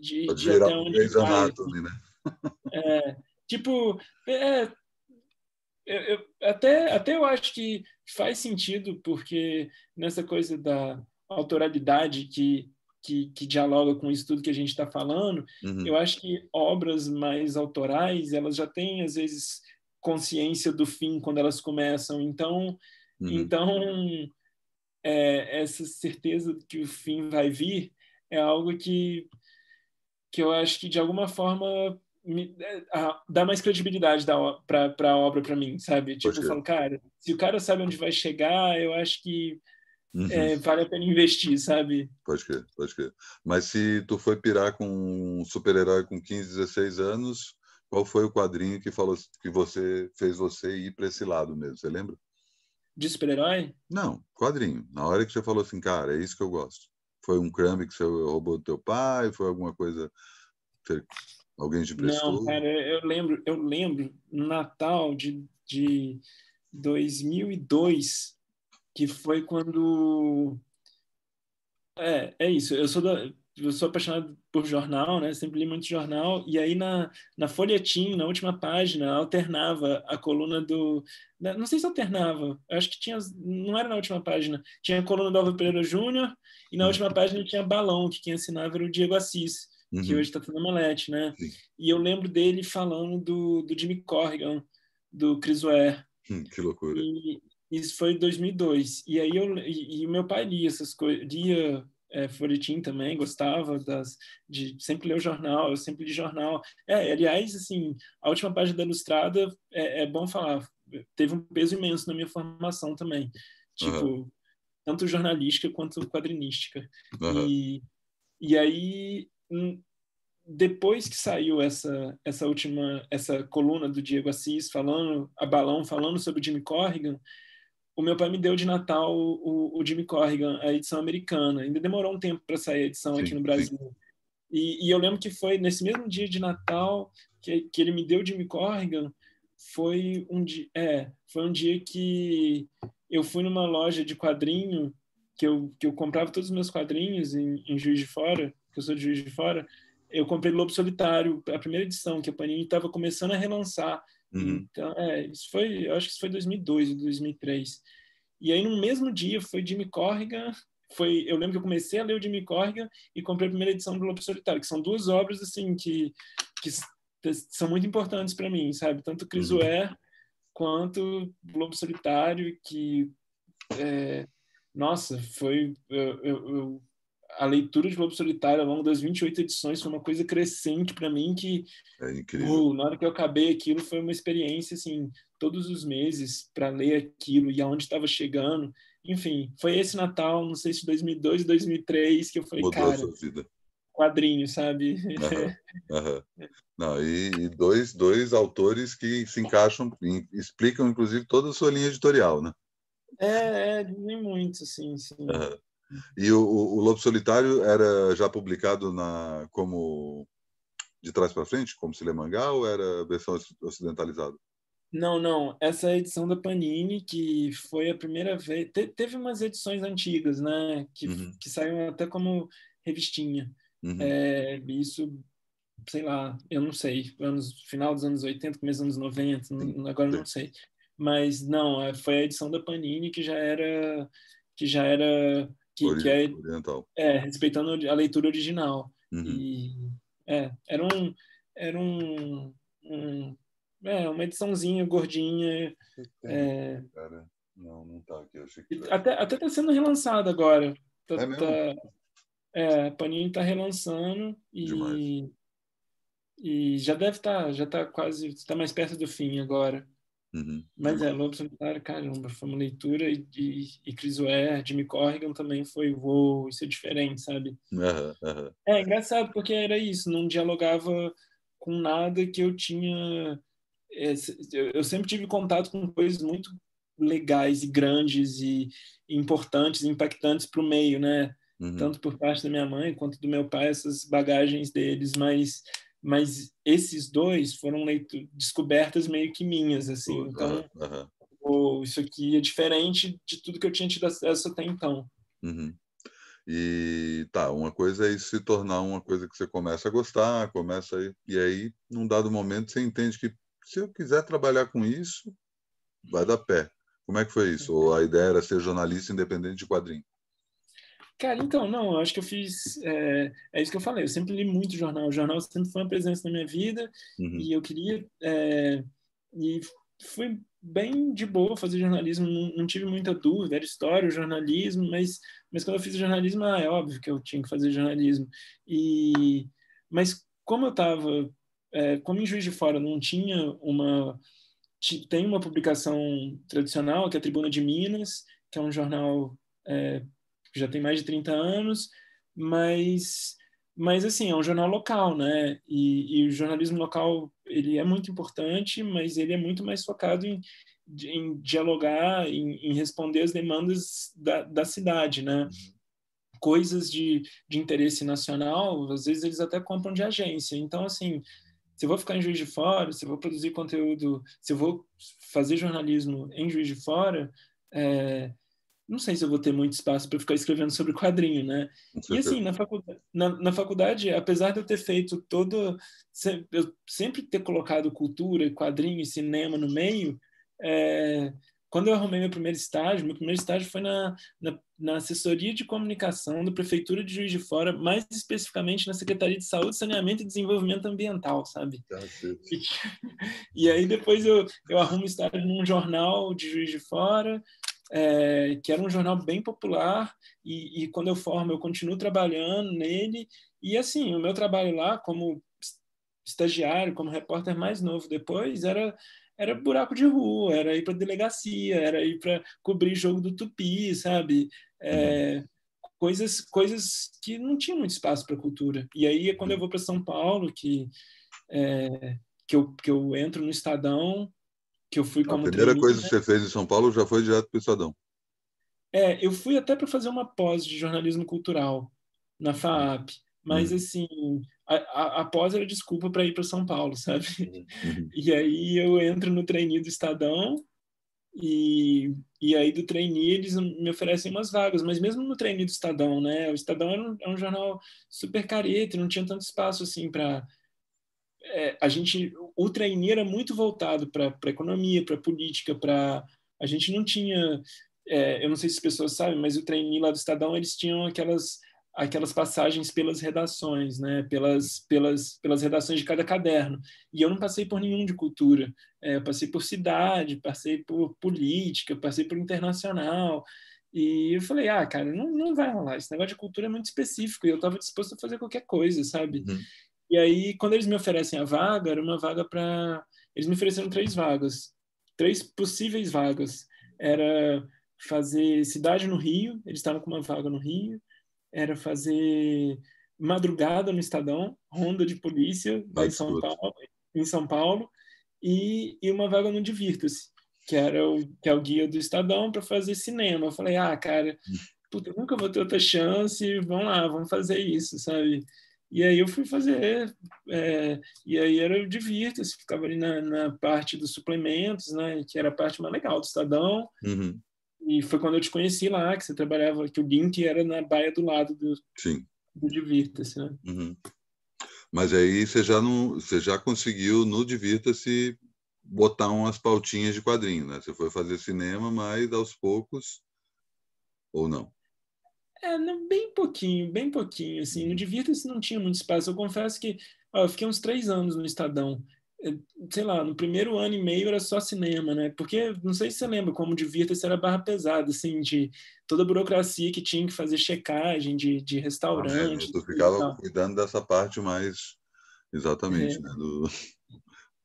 B: de, de até onde vai. Assim. Anatomy, né? <laughs> é, tipo, é, é, eu, eu, até, até eu acho que faz sentido, porque nessa coisa da autoralidade que que, que dialoga com isso tudo que a gente está falando, uhum. eu acho que obras mais autorais, elas já têm, às vezes, consciência do fim quando elas começam. Então, uhum. então é, essa certeza que o fim vai vir é algo que, que eu acho que, de alguma forma, me, é, a, dá mais credibilidade para a obra para mim, sabe? Tipo, eu falo, cara, se o cara sabe onde vai chegar, eu acho que Uhum. É, vale a pena investir, sabe?
A: Pode crer, pode crer. Mas se tu foi pirar com um super-herói com 15, 16 anos, qual foi o quadrinho que falou que você fez você ir para esse lado mesmo? Você lembra? De super-herói? Não, quadrinho. Na hora que você falou assim, cara, é isso que eu gosto. Foi um crumb que você roubou do teu pai? Foi alguma coisa alguém te prestou? Não, cara,
B: eu lembro, eu lembro Natal de, de 2002 que foi quando. É, é isso. Eu sou, da, eu sou apaixonado por jornal, né? Sempre li muito jornal. E aí na, na folhetim, na última página, alternava a coluna do. Né, não sei se alternava. Acho que tinha. Não era na última página. Tinha a coluna do Alva Pereira Júnior e na uhum. última página tinha Balão, que quem assinava era o Diego Assis, uhum. que hoje está tendo Malete, né? Sim. E eu lembro dele falando do, do Jimmy Corrigan, do Chris Ware.
A: Hum, que loucura. E,
B: isso foi em 2002. E aí eu e, e meu pai lia essas coisas, lia é, folhetim também, gostava das de sempre ler o jornal, eu sempre li jornal. É, aliás, assim, a última página da Ilustrada é, é bom falar, teve um peso imenso na minha formação também. Tipo, uhum. tanto jornalística quanto quadrinística. Uhum. E e aí hum, depois que saiu essa essa última essa coluna do Diego Assis falando, a Balão falando sobre o Jimmy Corrigan, o meu pai me deu de Natal o, o Jimmy Corrigan, a edição americana. Ainda demorou um tempo para sair a edição sim, aqui no Brasil. E, e, eu lembro que foi nesse mesmo dia de Natal que, que ele me deu o Jimmy Corrigan. Foi um, dia, é, foi um dia que eu fui numa loja de quadrinho, que eu, que eu comprava todos os meus quadrinhos em, em Juiz de Fora, que eu sou de Juiz de Fora. Eu comprei Lobo Solitário, a primeira edição, que a Panini estava começando a relançar Uhum. Então, é, isso foi, acho que isso foi 2002 ou 2003. E aí, no mesmo dia, foi Jimmy Corrigan. Foi, eu lembro que eu comecei a ler o Jimmy Corrigan e comprei a primeira edição do Lobo Solitário, que são duas obras, assim, que, que são muito importantes para mim, sabe? Tanto Crisué uhum. quanto Lobo Solitário, que, é, nossa, foi... eu, eu a leitura de Lobo Solitário ao longo das 28 edições foi uma coisa crescente para mim que é incrível. Uou, na hora que eu acabei aquilo foi uma experiência assim, todos os meses para ler aquilo e aonde estava chegando. Enfim, foi esse Natal, não sei se 2002, 2003 que eu falei, Mudou cara, sua vida. quadrinho, sabe? <laughs>
A: Não, e, e, dois dois autores que se encaixam, explicam inclusive toda a sua linha editorial, né?
B: É, é nem muito, sim, sim.
A: Aham. E o, o, Lobo Solitário era já publicado na, como de trás para frente, como se lê mangá, ou era versão ocidentalizada?
B: Não, não. Essa é a edição da Panini, que foi a primeira vez. Te, teve umas edições antigas, né? Que, uhum. que saíram até como revistinha. Uhum. É, isso, sei lá, eu não sei. Anos, final dos anos 80, começo dos anos 90, Sim. agora Sim. não sei. Mas não, é, foi a edição da Panini que já era. Que já era que, que é, oriental. é respeitando a leitura original.
A: Uhum. E,
B: é, era um, era um, um é, uma ediçãozinha gordinha. É...
A: Cara, não, não tá aqui. Que... até,
B: até tá sendo relançado agora. Tá, é, tá, mesmo? Tá, é, Panini tá relançando e. Demais. E já deve estar, tá, já está quase, está mais perto do fim agora. Uhum, mas uhum. é, Lobo Solitário, é caramba, foi uma leitura e, e, e Chris Ware, Jimmy Corrigan também foi, vou, isso é diferente, sabe?
A: Uhum, uhum.
B: É engraçado, porque era isso, não dialogava com nada que eu tinha... É, eu sempre tive contato com coisas muito legais e grandes e importantes, impactantes para o meio, né? Uhum. Tanto por parte da minha mãe quanto do meu pai, essas bagagens deles, mas mas esses dois foram leito, descobertas meio que minhas, assim. Uhum, então, uhum. isso aqui é diferente de tudo que eu tinha tido acesso até então.
A: Uhum. E tá, uma coisa é isso se tornar uma coisa que você começa a gostar, começa a... e aí, num dado momento, você entende que se eu quiser trabalhar com isso, vai dar pé. Como é que foi isso? Ou a ideia era ser jornalista independente de quadrinho?
B: Cara, então, não, eu acho que eu fiz. É, é, isso que eu falei, eu sempre li muito jornal. O jornal sempre foi uma presença na minha vida uhum. e eu queria. É, e fui bem de boa fazer jornalismo, não, não, tive muita dúvida, era história, jornalismo, mas, mas quando eu fiz jornalismo, ah, é óbvio que eu tinha que fazer jornalismo. E, mas como eu estava. É, como em Juiz de Fora não tinha uma. Tem uma publicação tradicional, que é a Tribuna de Minas, que é um jornal é, que já tem mais de 30 anos, mas mas assim é um jornal local, né? E, e, o jornalismo local ele é muito importante, mas ele é muito mais focado em, em dialogar, em, em, responder as demandas da, da cidade, né? Uhum. Coisas de, de interesse nacional, às vezes eles até compram de agência. Então assim, se eu vou ficar em Juiz de Fora, se eu vou produzir conteúdo, se eu vou fazer jornalismo em Juiz de Fora, é, não sei se eu vou ter muito espaço para ficar escrevendo sobre quadrinho, né? E assim, na faculdade, na, na, faculdade, apesar de eu ter feito todo. Eu sempre ter colocado cultura, quadrinho e cinema no meio, é, quando eu arrumei meu primeiro estágio, meu primeiro estágio foi na, na, na, assessoria de comunicação da Prefeitura de Juiz de Fora, mais especificamente na Secretaria de Saúde, Saneamento e Desenvolvimento Ambiental, sabe? Tá e, <laughs> e aí depois eu, eu arrumo estágio num jornal de Juiz de Fora, é, que era um jornal bem popular e, e, quando eu formo eu continuo trabalhando nele e assim o meu trabalho lá como estagiário como repórter mais novo depois era era buraco de rua era ir para delegacia era ir para cobrir jogo do Tupi sabe é, coisas coisas que não tinham muito espaço para cultura e aí quando eu vou para São Paulo que é, que eu, que eu entro no Estadão, que eu fui como. A primeira coisa que né? você
A: fez em São Paulo já foi direto para o Estadão.
B: É, eu fui até para fazer uma pós de jornalismo cultural na FAAP, mas uhum. assim, a, a, a, pós era desculpa para ir para São Paulo, <laughs> sabe? Uhum. E aí eu entro no treininho do Estadão e, e aí do trainee eles me oferecem umas vagas, mas mesmo no trainee do Estadão, né? O Estadão é um, era um jornal super careta, não tinha tanto espaço assim para é, a gente o trainee era muito voltado para economia, para política, para a gente não tinha, é, eu não sei se as pessoas sabem, mas o trainee lá do Estadão eles tinham aquelas aquelas passagens pelas redações, né? Pelas pelas pelas redações de cada caderno. E eu não passei por nenhum de cultura, é, eu passei por cidade, passei por política, passei por internacional. E eu falei, ah, cara, não, não vai rolar. Esse negócio de cultura é muito específico. E eu estava disposto a fazer qualquer coisa, sabe? Uhum. E aí, quando eles me oferecem a vaga, era uma vaga para. Eles me ofereceram três vagas, três possíveis vagas. Era fazer cidade no Rio, eles estavam com uma vaga no Rio, era fazer madrugada no Estadão, ronda de polícia em São Paulo, em São Paulo e, e uma vaga no Divirta-se, que era o que é o guia do Estadão para fazer cinema. Eu falei: "Ah, cara, hum. puta, nunca vou ter outra chance, vamos lá, vamos fazer isso", sabe? E aí eu fui fazer, é, e aí era o Divirta-se, ficava ali na, na, parte dos suplementos, né, que era a parte mais legal do Estadão. Uhum. E foi quando eu te conheci lá, que você trabalhava, que o Gink era na baia do lado do, do Divirta-se, né?
A: Uhum. Mas aí você já, não, você já conseguiu no Divirta-se botar umas pautinhas de quadrinho, né? Você foi fazer cinema, mas aos poucos, ou não?
B: É, bem pouquinho, bem pouquinho, assim, no uhum. Divirta-se não tinha muito espaço, eu confesso que ó, eu fiquei uns três anos no Estadão, é, sei lá, no primeiro ano e meio era só cinema, né? Porque, não sei se você lembra, como Divirta-se era barra pesada, assim, de toda a burocracia que tinha que fazer checagem de, de restaurante.
A: Ah, tu ficava cuidando dessa parte mais, exatamente, é. né? Do,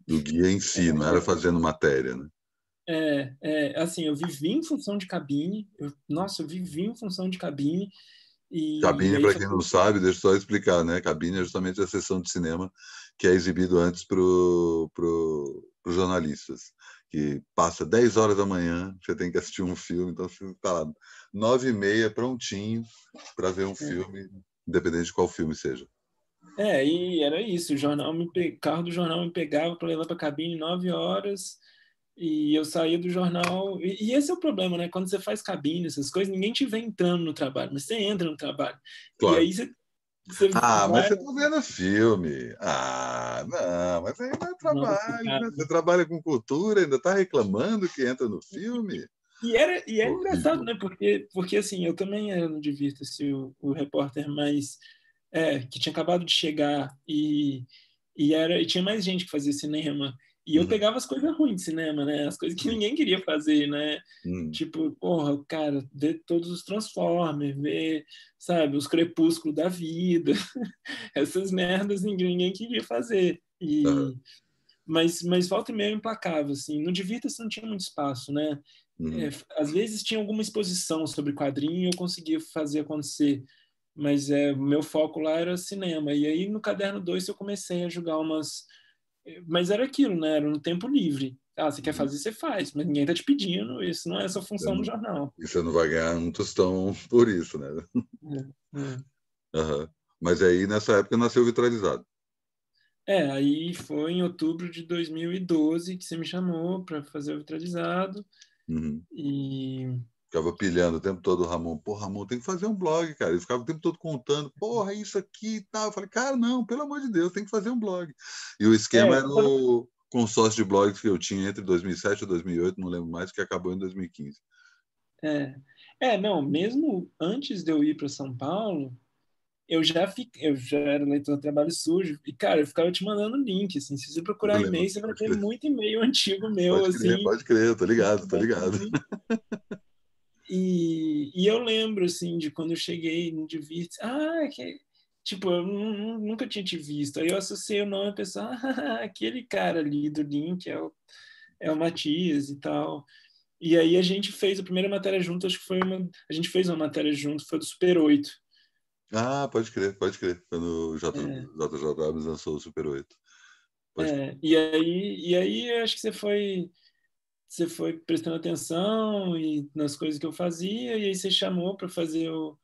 A: do guia em si, é. não era fazendo matéria, né?
B: É, é, assim, eu vivi em função de cabine. Eu, nossa, eu vivi em função de cabine. E, cabine, para quem não
A: sabe, deixa eu só explicar, né? Cabine é justamente a sessão de cinema que é exibido antes para pro, os jornalistas, que passa 10 horas da manhã, você tem que assistir um filme, então você está lá 9 e meia prontinho para ver um é. filme, independente de qual filme seja.
B: É, e era isso, o jornal me, carro do jornal me pegava para levar para a cabine 9 horas, e eu saía do jornal. E, esse é o problema, né? Quando você faz cabine, essas coisas, ninguém te vê entrando no trabalho, mas você entra no trabalho. Claro. E aí você. você ah, vai... mas você está
A: vendo filme. Ah, não, mas ainda é trabalho, não, não né? Tá. Você trabalha com cultura, ainda está reclamando que entra no filme.
B: E era, e era engraçado, né? Porque, porque assim, eu também era no Divirta-se assim, o, o repórter mais. É, que tinha acabado de chegar e, e, era, e tinha mais gente que fazia cinema. E eu uhum. pegava as coisas ruins de cinema, né? As coisas que ninguém queria fazer, né? Uhum. Tipo, porra, cara, ver todos os Transformers, ver, sabe, os Crepúsculos da vida. <laughs> Essas merdas ninguém, ninguém queria fazer. E... Uhum. Mas, mas volta e meia é eu assim. No Divirta-se não tinha muito espaço, né? Uhum. É, às vezes tinha alguma exposição sobre quadrinho e eu conseguia fazer acontecer. Mas é, meu foco lá era cinema. E aí no Caderno 2 eu comecei a jogar umas mas era aquilo, né? Era no um tempo livre. Ah, você quer uhum. fazer, você faz, mas ninguém está te pedindo, isso não é a sua função no uhum. jornal.
A: E você não vai ganhar um tostão por isso, né? É, é. Uhum. Mas aí, nessa época, nasceu Vitralizado.
B: É, aí foi em outubro de 2012 que você me chamou para
A: fazer o Vitralizado. Uhum. E Ficava pilhando o tempo todo o Ramon. Pô, Ramon, tem que fazer um blog, cara. Ele ficava o tempo todo contando, porra, é isso aqui e tal. Eu falei, cara, não, pelo amor de Deus, tem que fazer um blog. E o esquema é, era o consórcio de blogs que eu tinha entre 2007 e 2008, não lembro mais, que acabou em 2015.
B: É, é não, mesmo antes de eu ir para São Paulo, eu já, fiquei, eu já era leitor de trabalho sujo, e cara, eu ficava te mandando link, assim, se você procurar e-mail, você vai ter muito e-mail <laughs> antigo meu, pode crer, assim.
A: Pode crer, tô ligado, tô ligado.
B: E, e eu lembro, assim, de quando eu cheguei no Divirte, ah, que, tipo, eu nunca tinha te visto. Aí eu associei o nome à pessoa, <laughs> ah, aquele cara ali do Link é o, é o Matias e tal. E aí a gente fez a primeira matéria junto, acho que foi uma. A gente fez uma matéria junto, foi do Super 8.
A: Ah, pode crer, pode crer. Quando o J, é. lançou o Super 8.
B: É, e aí, e aí eu acho que você foi você foi prestando atenção e nas coisas que eu fazia, e aí você chamou para fazer o,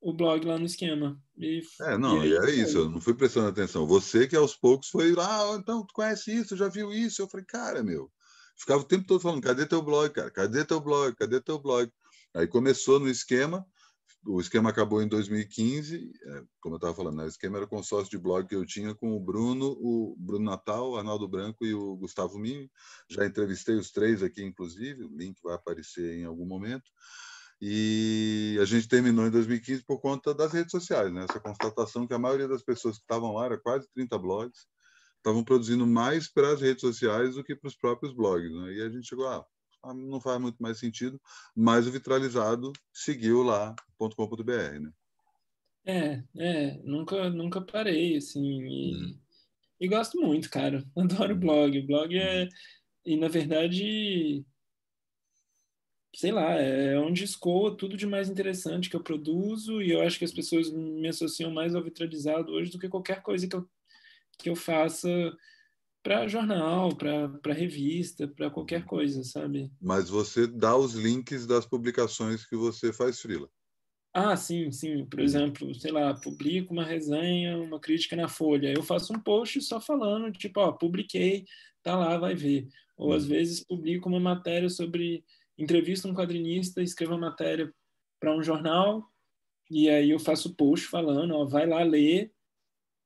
B: o blog lá no esquema. E, é, não, e, aí, isso, eu não
A: fui prestando atenção. Você que aos poucos foi lá, ah, então, tu conhece isso, já viu isso? Eu falei, cara, meu, ficava o tempo todo falando, cadê teu blog, cara? Cadê teu blog? Cadê teu blog? Aí começou no esquema, o esquema acabou em 2015, é, como eu estava falando, né? o esquema era o consórcio de blog que eu tinha com o Bruno, o Bruno Natal, o Arnaldo Branco e o Gustavo Mimi. Já entrevistei os três aqui, inclusive, o link vai aparecer em algum momento. E a gente terminou em 2015 por conta das redes sociais, né? essa constatação que a maioria das pessoas que estavam lá, era quase 30 blogs, estavam produzindo mais para as redes sociais do que para os próprios blogs. Né? E a gente chegou, ah, ah, não faz muito mais sentido, mas o vitralizado seguiu lá, .com.br, né?
B: É, é, nunca, nunca parei, assim, e, hum. e gosto muito, cara, <laughs> adoro blog, o blog é, uhum. e na verdade, sei lá, é, é onde escoa tudo de mais interessante que eu produzo e eu acho que as pessoas me associam mais ao vitralizado hoje do que qualquer coisa que eu, que eu faça para jornal, para revista, para qualquer coisa, sabe?
A: Mas você dá os links das publicações que você faz frila.
B: Ah, sim, sim. Por uhum. exemplo, sei lá, publico uma resenha, uma crítica na Folha. Eu faço um post só falando, tipo, ó, publiquei, tá lá, vai ver. Ou às uhum. vezes publico uma matéria sobre entrevista um quadrinista, escrevo uma matéria para um jornal, e aí eu faço post falando, ó, vai lá ler,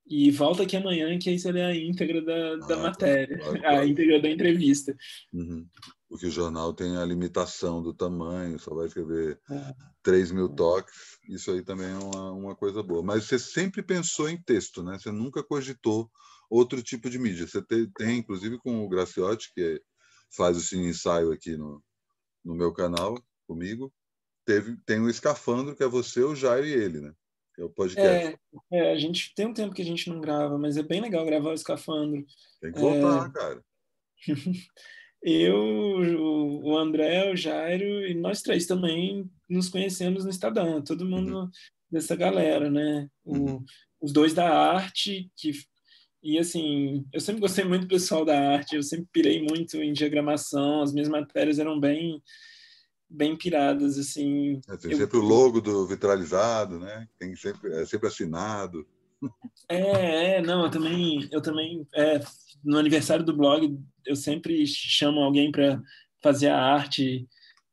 B: e volta aqui amanhã, que aí você lê a íntegra da, da ah, tá. matéria, claro, claro. a íntegra da entrevista.
A: Uhum. Porque o jornal tem a limitação do tamanho, só vai escrever ah. É. 3 mil toques, isso aí também é uma, uma coisa boa. Mas você sempre pensou em texto, né? Você nunca cogitou outro tipo de mídia. Você tem, tem inclusive, com o Graciotti, que é, faz o ensaio aqui no, no meu canal, comigo, teve, tem o um Escafandro, que é você, o Jairo e ele, né? É o podcast.
B: É, é, a gente tem um tempo que a gente não grava, mas é bem legal gravar o escafandro.
A: Tem que voltar, é...
B: cara. <laughs> Eu, o André, o Jairo e nós três também nos conhecemos no Estadão, todo mundo uhum. dessa galera, né? O, uhum. Os dois da arte, que e assim, eu sempre gostei muito do pessoal da arte, eu sempre pirei muito em diagramação, as minhas matérias eram bem bem piradas, assim. É, tem eu... sempre o
A: logo do vitralizado, né? Tem sempre, é sempre assinado.
B: É, é, não, eu também, eu também, é, no aniversário do blog, eu sempre chamo alguém para fazer a arte.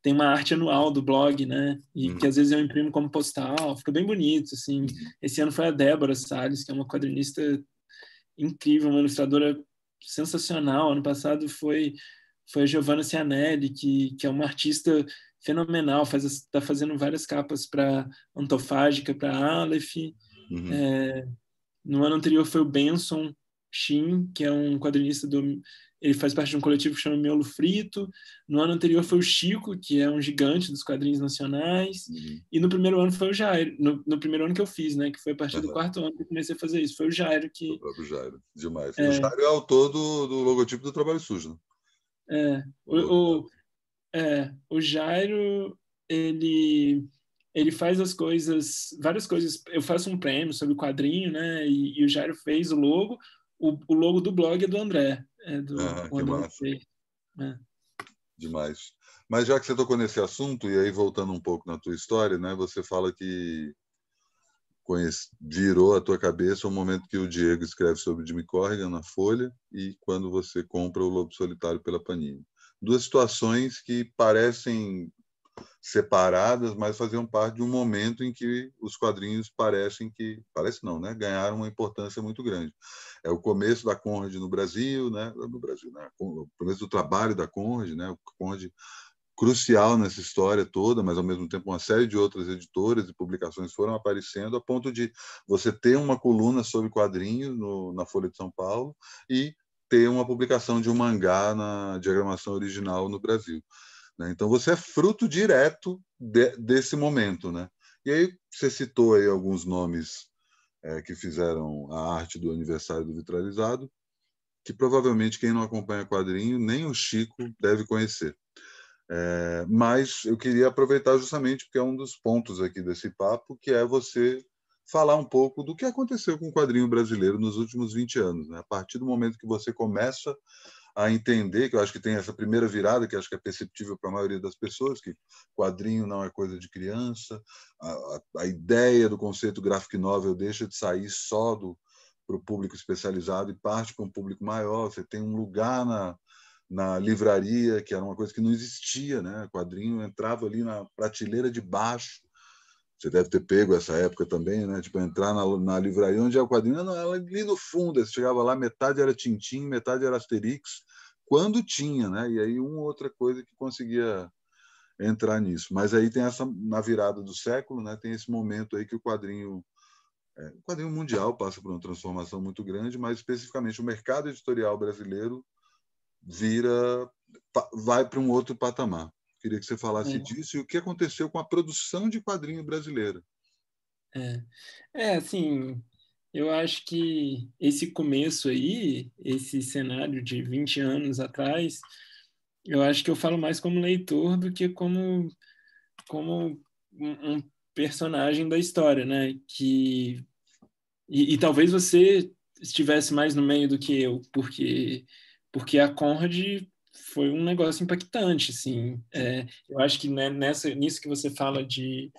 B: Tem uma arte anual do blog, né? E uhum. que às vezes eu imprimo como postal, fica bem bonito, assim. Uhum. Esse ano foi a Débora Salles, que é uma quadrinista incrível, uma ilustradora sensacional. Ano passado foi foi a Giovanna Cianelli, que, que é uma artista fenomenal, faz, está fazendo várias capas para Antofágica, para Aleph. Uhum. É, no ano anterior foi o Benson Shin, que é um quadrinista do. Ele faz parte de um coletivo que chama Miolo Frito. No ano anterior foi o Chico, que é um gigante dos quadrinhos nacionais. Uhum. E no primeiro ano foi o Jairo, no, no, primeiro ano que eu fiz, né? Que foi a partir uhum. do quarto ano que eu comecei a fazer isso. Foi o Jairo que. O próprio
A: Jairo, demais. É... O Jairo é autor do, do logotipo do Trabalho Sujo, né?
B: É. o, o é, o Jairo, ele ele faz as coisas, várias coisas. Eu faço um prêmio sobre o quadrinho, né? E, e o Jairo fez o logo. O, o, logo do blog é do André. É do, ah, que André massa. É.
A: Demais. Mas já que você tocou nesse assunto, e aí voltando um pouco na tua história, né? Você fala que virou a tua cabeça o momento que o Diego escreve sobre Jimmy Corrigan na Folha e quando você compra o Lobo Solitário pela Panini duas situações que parecem separadas, mas faziam parte de um momento em que os quadrinhos parecem que parece não, né? Ganharam uma importância muito grande. É o começo da Conrad no Brasil, né? No Brasil, né? O começo do trabalho da Conrad, né? O Conrad crucial nessa história toda, mas ao mesmo tempo uma série de outras editoras e publicações foram aparecendo a ponto de você ter uma coluna sobre quadrinhos no, na Folha de São Paulo e ter uma publicação de um mangá na diagramação original no Brasil. Né? Então você é fruto direto de, desse momento, né? E aí você citou aí alguns nomes é, que fizeram a arte do aniversário do Vitralizado, que provavelmente quem não acompanha quadrinho nem o Chico deve conhecer. É, mas eu queria aproveitar justamente porque é um dos pontos aqui desse papo, que é você falar um pouco do que aconteceu com o quadrinho brasileiro nos últimos 20 anos. Né? A partir do momento que você começa a entender, que eu acho que tem essa primeira virada, que acho que é perceptível para a maioria das pessoas, que quadrinho não é coisa de criança, a, a ideia do conceito graphic novel deixa de sair só do para o público especializado e parte para um público maior. Você tem um lugar na, na livraria, que era uma coisa que não existia, né? O quadrinho entrava ali na prateleira de baixo você deve ter pego essa época também, né? Tipo, entrar na, na livraria onde é o quadrinho. Não, ela é ali no fundo, você chegava lá, metade era Tintim, metade era Asterix, quando tinha, né? E aí uma outra coisa que conseguia entrar nisso. Mas aí tem essa, na virada do século, né? Tem esse momento aí que o quadrinho é, o quadrinho mundial passa por uma transformação muito grande, mas especificamente o mercado editorial brasileiro vira vai para um outro patamar. Queria que você falasse é. disso e o que aconteceu com a produção de quadrinho brasileira.
B: É, é assim, eu acho que esse começo aí, esse cenário de 20 anos atrás, eu acho que eu falo mais como leitor do que como, como um personagem da história, né? Que, e, e talvez você estivesse mais no meio do que eu, porque porque a Conrad foi um negócio impactante, sim É, eu acho que né, nessa, nisso que você fala de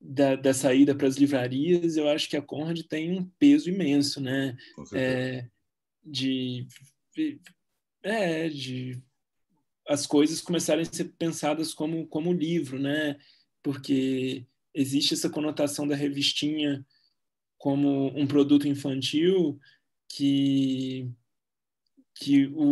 B: da, da saída para as livrarias, eu acho que a Conrad tem um peso imenso, né? É, de, é, de as coisas começarem a ser pensadas como como livro, né? Porque existe essa conotação da revistinha como um produto infantil que que o,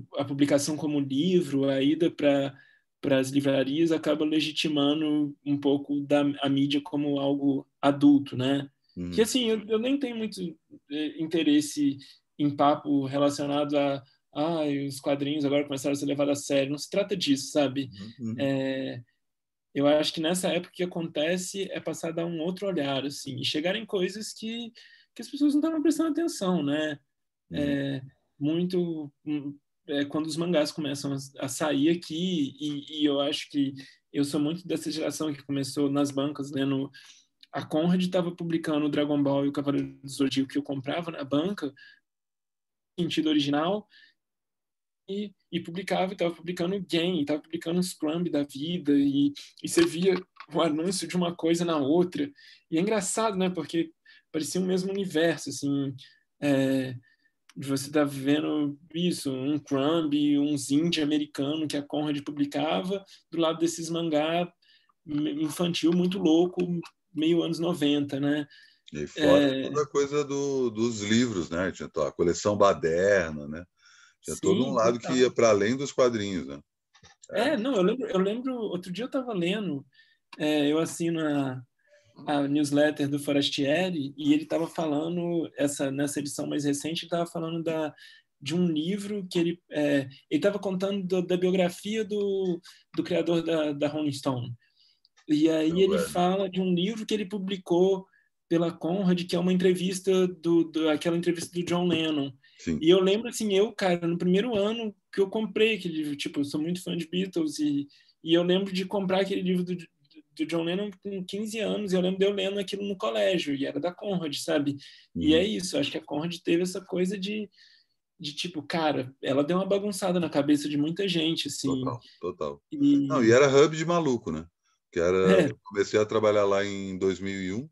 B: o, a publicação como livro, a ida para para as livrarias acaba legitimando um pouco da a mídia como algo adulto, né? Uhum. Que assim, eu, eu, nem tenho muito é, interesse em papo relacionado a ah, os quadrinhos agora começaram a ser levados a sério. Não se trata disso, sabe? Uhum. É, eu acho que nessa época o que acontece é passar a dar um outro olhar, assim, e chegar em coisas que, que as pessoas não estavam prestando atenção, né? Uhum. É, muito hum, é, quando os mangás começam a sair aqui, e, e, eu acho que eu sou muito dessa geração que começou nas bancas, lendo. Né, a Conrad estava publicando o Dragon Ball e o Cavaleiro do Zodíaco que eu comprava na banca, sentido original, e, e publicava, e estava publicando Game, estava publicando Scrum da vida, e, e você via o anúncio de uma coisa na outra. E é engraçado, né? Porque parecia o mesmo universo, assim. É, você tá vendo isso, um crumb, um indie americano que a Conrad publicava, do lado desses mangá infantil muito louco, meio anos 90, né?
A: E fora é... toda a coisa do, dos livros, né? Tinha a coleção Baderna, né? Tinha Sim, todo um lado tá. que ia para além dos quadrinhos, né?
B: É, é não, eu lembro, eu lembro, outro dia eu estava lendo, é, eu assino a, a newsletter do Forestieri e ele estava falando, essa, nessa edição mais recente, estava falando da, de um livro que ele é, estava contando do, da biografia do, do criador da, da Rolling Stone. E aí ele é. fala de um livro que ele publicou pela Conrad, que é uma entrevista do, do aquela entrevista do John Lennon. Sim. E eu lembro assim, eu, cara, no primeiro ano que eu comprei aquele livro, tipo, eu sou muito fã de Beatles e, e eu lembro de comprar aquele livro do do John Lennon com 15 anos, e eu lembro de eu lendo aquilo no colégio, e era da Conrad, sabe? E uhum. é isso, acho que a Conrad teve essa coisa de, de tipo, cara, ela deu uma bagunçada na cabeça de muita gente, assim. Total,
A: total. E... Não, e era hub de maluco, né? Que era, é. comecei a trabalhar lá em 2001,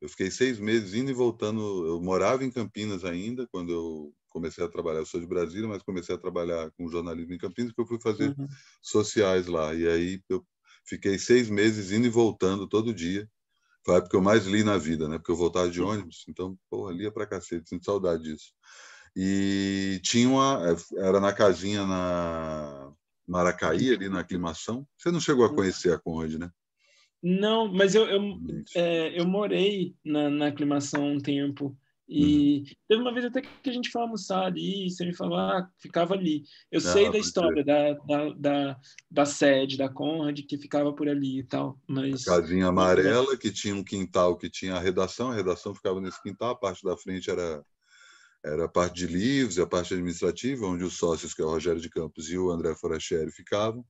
A: eu fiquei seis meses indo e voltando, eu morava em Campinas ainda, quando eu comecei a trabalhar. Eu sou de Brasília, mas comecei a trabalhar com jornalismo em Campinas, porque eu fui fazer uhum. sociais lá. E aí eu Fiquei seis meses indo e voltando todo dia. Foi a época que eu mais li na vida, né? Porque eu voltava de ônibus, então, porra, lia pra cacete, sinto saudade disso. E tinha uma. É, era na casinha na Maracaí, ali na aclimação. Você não chegou a hum. conhecer a Conde, né?
B: Não, mas eu, eu, é, eu morei na, na aclimação um tempo. E uhum. teve uma vez até que a gente foi almoçar ali, e você me falou, ah, ficava ali. Eu Não, sei da história da, da, da, da, sede, da Conrad, que ficava por ali e tal, mas... A
A: casinha amarela, que tinha um quintal que tinha a redação, a redação ficava nesse quintal, a parte da frente era, era a parte de livros, a parte administrativa, onde os sócios, que é o Rogério de Campos e o André Forastieri, ficavam.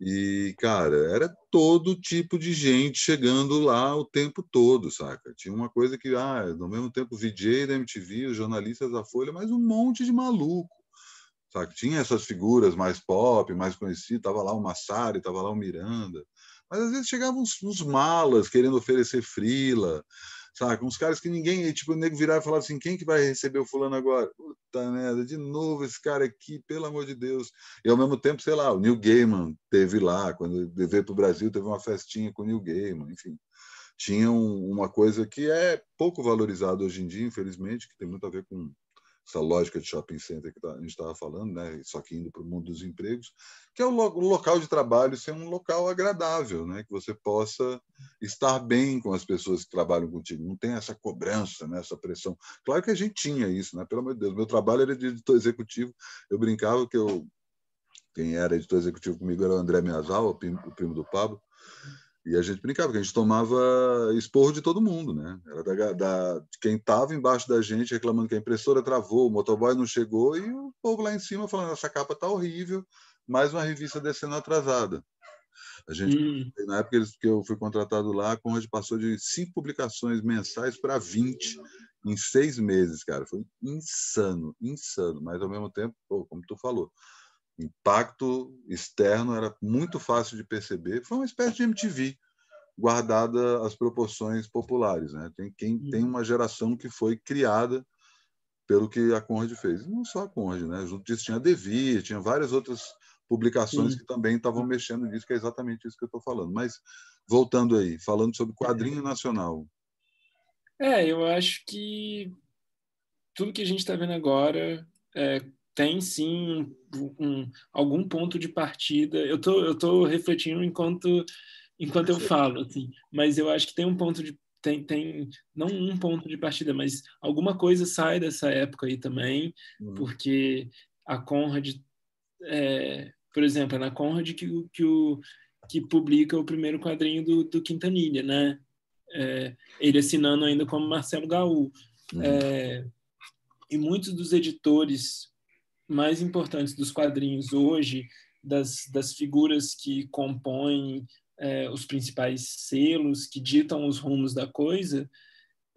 A: E, cara, era todo tipo de gente chegando lá o tempo todo, saca? Tinha uma coisa que, ah, no mesmo tempo, o VJ da MTV, os jornalistas da Folha, mas um monte de maluco, saca? Tinha essas figuras mais pop, mais conhecidas, tava lá o Massari, tava lá o Miranda, mas às vezes chegavam uns, uns malas querendo oferecer frila, Saca? Uns caras que ninguém. Tipo, o nego virava e falava assim: quem que vai receber o fulano agora? Puta merda, de novo esse cara aqui, pelo amor de Deus. E ao mesmo tempo, sei lá, o Neil Gaiman teve lá, quando ele veio para o Brasil, teve uma festinha com o Neil Gaiman, enfim. Tinha um, uma coisa que é pouco valorizada hoje em dia, infelizmente, que tem muito a ver com essa lógica de shopping center que tá, a gente estava falando, né? só que indo para o mundo dos empregos, que é o, lo o, local de trabalho ser um local agradável, né? que você possa estar bem com as pessoas que trabalham contigo. Não tem essa cobrança, né? essa pressão. Claro que a gente tinha isso, né? pelo amor de Deus. Meu trabalho era de editor executivo, eu brincava que eu. Quem era editor executivo comigo era o André Miyazawa, o primo do Pablo. E a gente brincava, porque a gente tomava esporro de todo mundo, né? Era da, uhum. da de quem estava embaixo da gente reclamando que a impressora travou, o motoboy não chegou, e o povo lá em cima falando: essa capa tá horrível, mais uma revista descendo atrasada. A gente, uhum. na época que eu fui contratado lá, a Conrad passou de cinco publicações mensais para 20 em seis meses, cara. Foi insano, insano. Mas ao mesmo tempo, pô, como tu falou, impacto externo era muito fácil de perceber. Foi uma espécie de MTV, guardada as proporções populares. Né? Tem, quem, uhum. tem uma geração que foi criada pelo que a Conrad fez. Não só a Conrad, né? junto disso tinha Devi Devir, tinha várias outras publicações Sim. que também estavam uhum. mexendo nisso, que é exatamente isso que eu estou falando. Mas, voltando aí, falando sobre quadrinho nacional.
B: É, eu acho que tudo que a gente está vendo agora é, tem sim um, um, algum ponto de partida. Eu tô, eu tô refletindo enquanto, enquanto eu falo, assim, mas eu acho que tem um ponto de tem, tem não um ponto de partida, mas alguma coisa sai dessa época aí também, uhum. porque a Conrad, é, por exemplo, é na Conrad que, que, o, que publica o primeiro quadrinho do, do Quintanilha, né? É, ele assinando ainda como Marcelo Gaú. Uhum. É, e muitos dos editores mais importantes dos quadrinhos hoje, das, das figuras que compõem é, os principais selos, que ditam os rumos da coisa,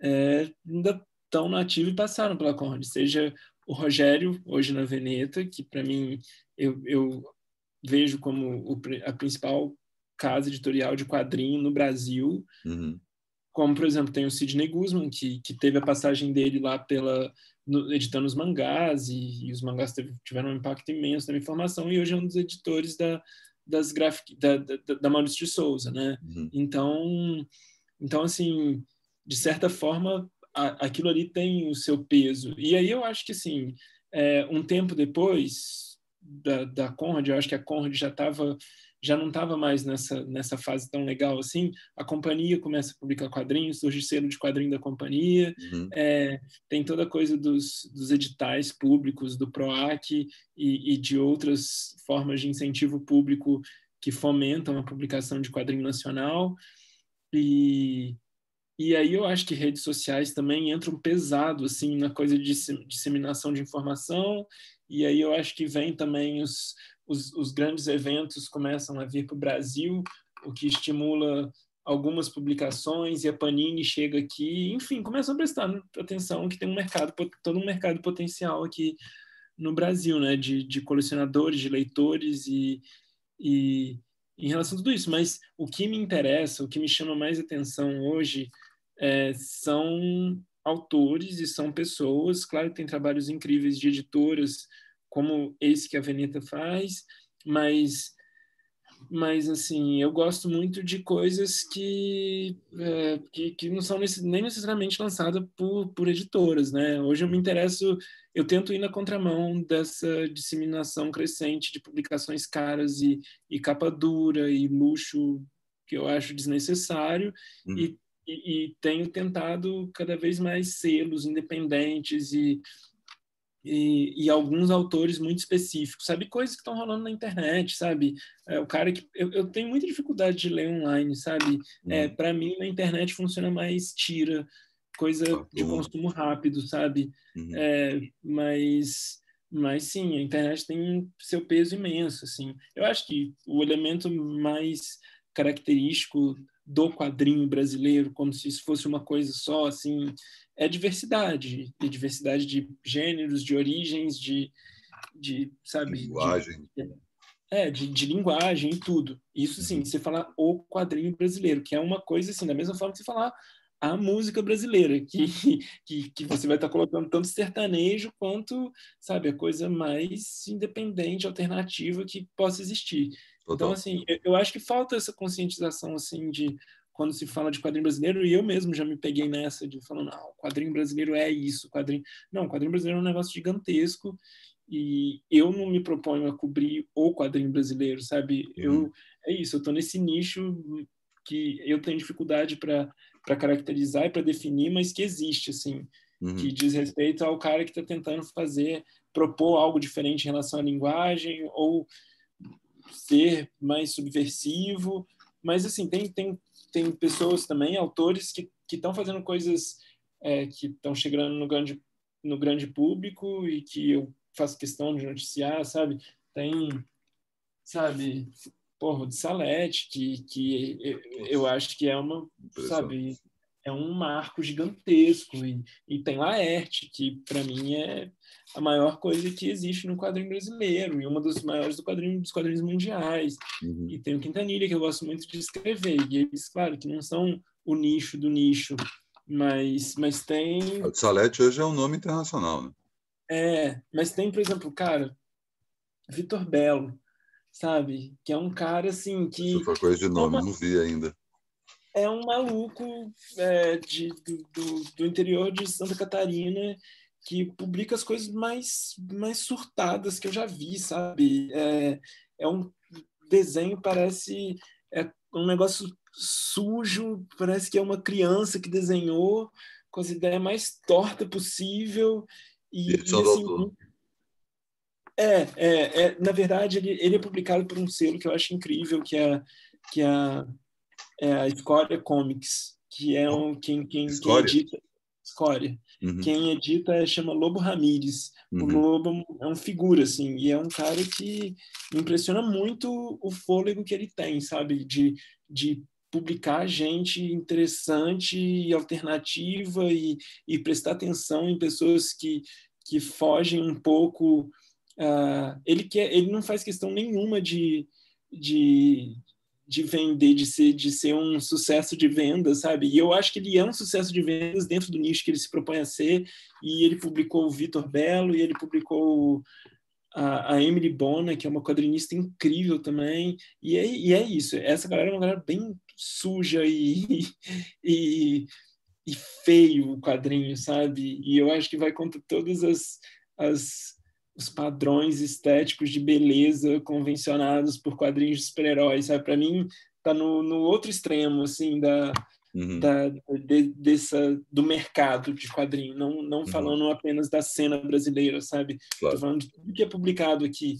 B: é, ainda estão nativos e passaram pela corrente Seja o Rogério, hoje na Veneta, que para mim eu, eu, vejo como o, a principal casa editorial de quadrinho no Brasil, uhum como por exemplo tem o Sidney Guzman que, que teve a passagem dele lá pela no, editando os mangás e, e os mangás teve, tiveram um impacto imenso na minha formação e hoje é um dos editores da das graphic, da, da, da Maurício de Souza, né? Uhum. Então, então assim, de certa forma, a, aquilo ali tem o seu peso. E aí eu acho que assim, é, um tempo depois da, da Conrad, eu acho que a Conrad já estava já não estava mais nessa, nessa fase tão legal assim. A companhia começa a publicar quadrinhos, surge selo de quadrinho da companhia, uhum. é, tem toda a coisa dos, dos editais públicos, do PROAC e, e de outras formas de incentivo público que fomentam a publicação de quadrinho nacional. E, e aí eu acho que redes sociais também entram pesado assim na coisa de disseminação de informação. E aí eu acho que vem também os, os, os grandes eventos começam a vir para o Brasil, o que estimula algumas publicações e a Panini chega aqui, enfim, começam a prestar atenção que tem um mercado, todo um mercado potencial aqui no Brasil, né, de, de colecionadores, de leitores e, e em relação a tudo isso. Mas o que me interessa, o que me chama mais atenção hoje é, são autores e são pessoas, claro que tem trabalhos incríveis de editoras, como esse que a Veneta faz, mas mas assim eu gosto muito de coisas que é, que, que, não são nem necessariamente lançadas por, por editoras né hoje eu me interesso eu tento ir na contramão dessa disseminação crescente de publicações caras e, e capa dura e luxo que eu acho desnecessário hum. e, e, e tenho tentado cada vez mais selos independentes e e, e, alguns autores muito específicos, sabe? Coisas que estão rolando na internet, sabe? É, o cara que. Eu, eu, tenho muita dificuldade de ler online, sabe? É, uhum. para mim, na internet funciona mais tira, coisa tá de consumo rápido, sabe? Uhum. É, mas. Mas sim, a internet tem seu peso imenso, assim. Eu acho que o elemento mais característico do quadrinho brasileiro, como se isso fosse uma coisa só, assim, é diversidade, e diversidade de gêneros, de origens, de, de sabe... Linguagem. De, é, de, de linguagem e tudo. Isso, sim, uhum. você falar o quadrinho brasileiro, que é uma coisa, assim, da mesma forma que você falar a música brasileira, que, <laughs> que, que você vai estar tá colocando tanto sertanejo quanto, sabe, a coisa mais independente, alternativa que possa existir. Então, Total. Então, assim, eu, acho que falta essa conscientização, assim, de quando se fala de quadrinho brasileiro, e eu mesmo já me peguei nessa de falando, não, o quadrinho brasileiro é isso, quadrinho... Não, quadrinho brasileiro é um negócio gigantesco, e eu não me proponho a cobrir o quadrinho brasileiro, sabe? Uhum. Eu é isso, eu tô nesse nicho que eu tenho dificuldade para para caracterizar e para definir, mas que existe assim, uhum. que diz respeito ao cara que está tentando fazer propor algo diferente em relação à linguagem ou ser mais subversivo, mas assim, tem, tem, tem pessoas também, autores que estão fazendo coisas é, que estão chegando no grande, no grande público e que eu faço questão de noticiar, sabe? Tem, sabe, porra, de Salete, que, que eu acho que é uma, sabe, é um marco gigantesco. E, e tem Laerte, que para mim é a maior coisa que existe no quadrinho brasileiro e uma das maiores do quadrinho, dos quadrinhos mundiais. Uhum. E tem o Quintanilha, que eu gosto muito de escrever. E eles, claro, que não são o nicho do nicho, mas, mas tem... O
A: Salete hoje é um nome internacional, né?
B: É, mas tem, por exemplo, cara, Vitor Belo, sabe? Que é um cara, assim, que...
A: Essa coisa de nome, toma... não vi ainda
B: é um maluco é, de, do, do, do, interior de Santa Catarina que publica as coisas mais, mais surtadas que eu já vi, sabe? É, é um desenho, parece é um negócio sujo, parece que é uma criança que desenhou com as ideias mais torta possível. E, e é assim, é, é, é, na verdade, ele, ele é publicado por um selo que eu acho incrível, que é, que é é a Escória Comics, que é um quem quem, quem edita Escória. Uhum. Quem edita é, chama Lobo Ramírez. Uhum. O Lobo é um figura assim e é um cara que impressiona muito o fôlego que ele tem, sabe, de, de publicar gente interessante e alternativa e, e prestar atenção em pessoas que, que fogem um pouco. Uh, ele, quer, ele não faz questão nenhuma de, de, de vender, de ser, de ser um sucesso de vendas, sabe? E eu acho que ele é um sucesso de vendas dentro do nicho que ele se propõe a ser. E ele publicou o Vitor Belo, e ele publicou a, a, Emily Bona, que é uma quadrinista incrível também. E é, e é isso. Essa galera é uma galera bem suja e, <laughs> e, e feio o quadrinho, sabe? E eu acho que vai contra todas as, as os padrões estéticos de beleza convencionados por quadrinhos de super-heróis, sabe? Para mim, tá no, no outro extremo, assim, da, uhum. da de, dessa, do mercado de quadrinho, não, não uhum. falando apenas da cena brasileira, sabe? Claro. Tô falando de tudo que é publicado aqui.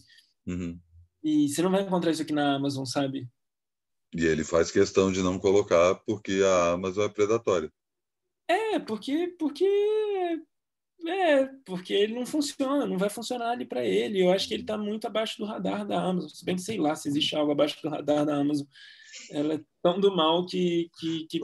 B: Uhum. E você não vai encontrar isso aqui na Amazon, sabe?
A: E ele faz questão de não colocar porque a Amazon é predatória.
B: É, porque, porque é, porque ele não funciona, não vai funcionar ali para ele. Eu acho que ele está muito abaixo do radar da Amazon. Se bem que sei lá se existe algo abaixo do radar da Amazon. Ela é tão do mal que, que, que,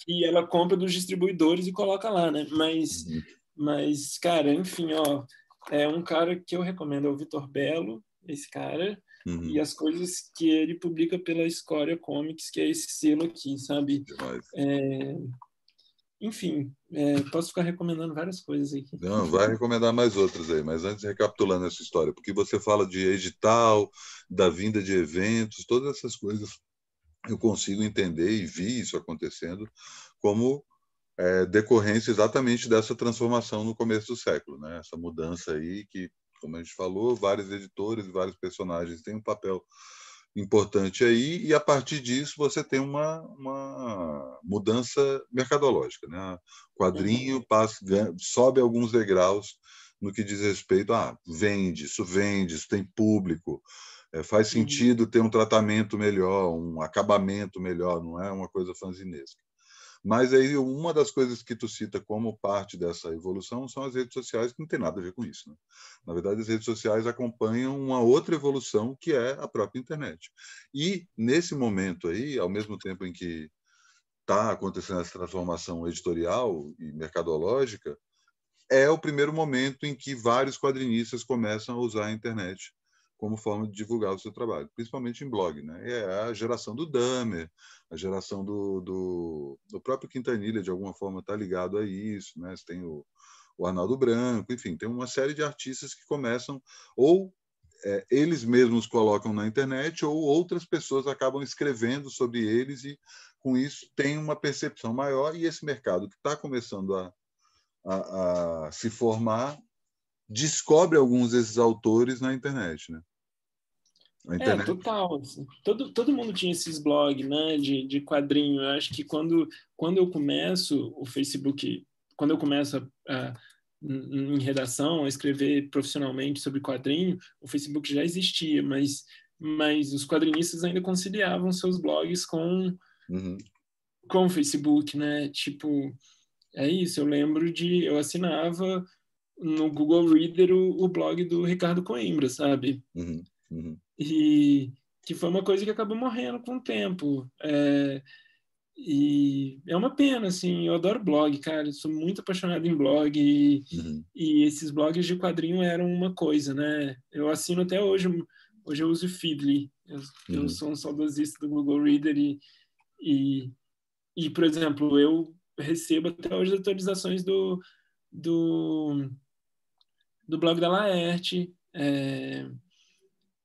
B: que ela compra dos distribuidores e coloca lá, né? Mas, uhum. mas cara, enfim, ó. É um cara que eu recomendo, é o Vitor Belo, esse cara. Uhum. E as coisas que ele publica pela Escória Comics, que é esse selo aqui, sabe? É, enfim, é, posso ficar recomendando várias coisas aí.
A: Não, vai recomendar mais outras aí, mas antes recapitulando essa história, porque você fala de edital, da vinda de eventos, todas essas coisas eu consigo entender e vi isso acontecendo como é, decorrência exatamente dessa transformação no começo do século, né? Essa mudança aí que, como a gente falou, vários editores, vários personagens têm um papel importante aí, e a partir disso você tem uma, uma mudança mercadológica. Né? O quadrinho uhum. passa, sobe alguns degraus no que diz respeito a ah, vende, isso vende, isso tem público, é, faz uhum. sentido ter um tratamento melhor, um acabamento melhor, não é uma coisa fanzinesca. Mas aí uma das coisas que tu cita como parte dessa evolução são as redes sociais, que não tem nada a ver com isso. Né? Na verdade, as redes sociais acompanham uma outra evolução que é a própria internet. E nesse momento aí, ao mesmo tempo em que está acontecendo essa transformação editorial e mercadológica, é o primeiro momento em que vários quadrinistas começam a usar a internet como forma de divulgar o seu trabalho, principalmente em blog. Né? É a geração do Damer, a geração do, do, do próprio Quintanilha, de alguma forma, está ligado a isso. Né? Você tem o, o Arnaldo Branco, enfim, tem uma série de artistas que começam ou é, eles mesmos colocam na internet ou outras pessoas acabam escrevendo sobre eles e com isso tem uma percepção maior e esse mercado que está começando a, a, a se formar descobre alguns desses autores na internet, né? É,
B: total. Assim. Todo, todo mundo tinha esses blogs, né, de, de quadrinho. Eu acho que quando, quando eu começo o Facebook, quando eu começo a, a, em redação, a escrever profissionalmente sobre quadrinho, o Facebook já existia, mas, mas os quadrinistas ainda conciliavam seus blogs com, uhum. com o Facebook, né? Tipo, é isso. Eu lembro de. Eu assinava no Google Reader o, o blog do Ricardo Coimbra, sabe?
A: Uhum, uhum.
B: E que foi uma coisa que acabou morrendo com o tempo. É, e é uma pena, assim, eu adoro blog, cara, sou muito apaixonado em blog e, uhum. e, esses blogs de quadrinho eram uma coisa, né? Eu assino até hoje, hoje eu uso o Feedly, eu, eu uhum. sou um saudosista do Google Reader e, e, e, por exemplo, eu recebo até hoje atualizações do, do do blog da Laerte. É,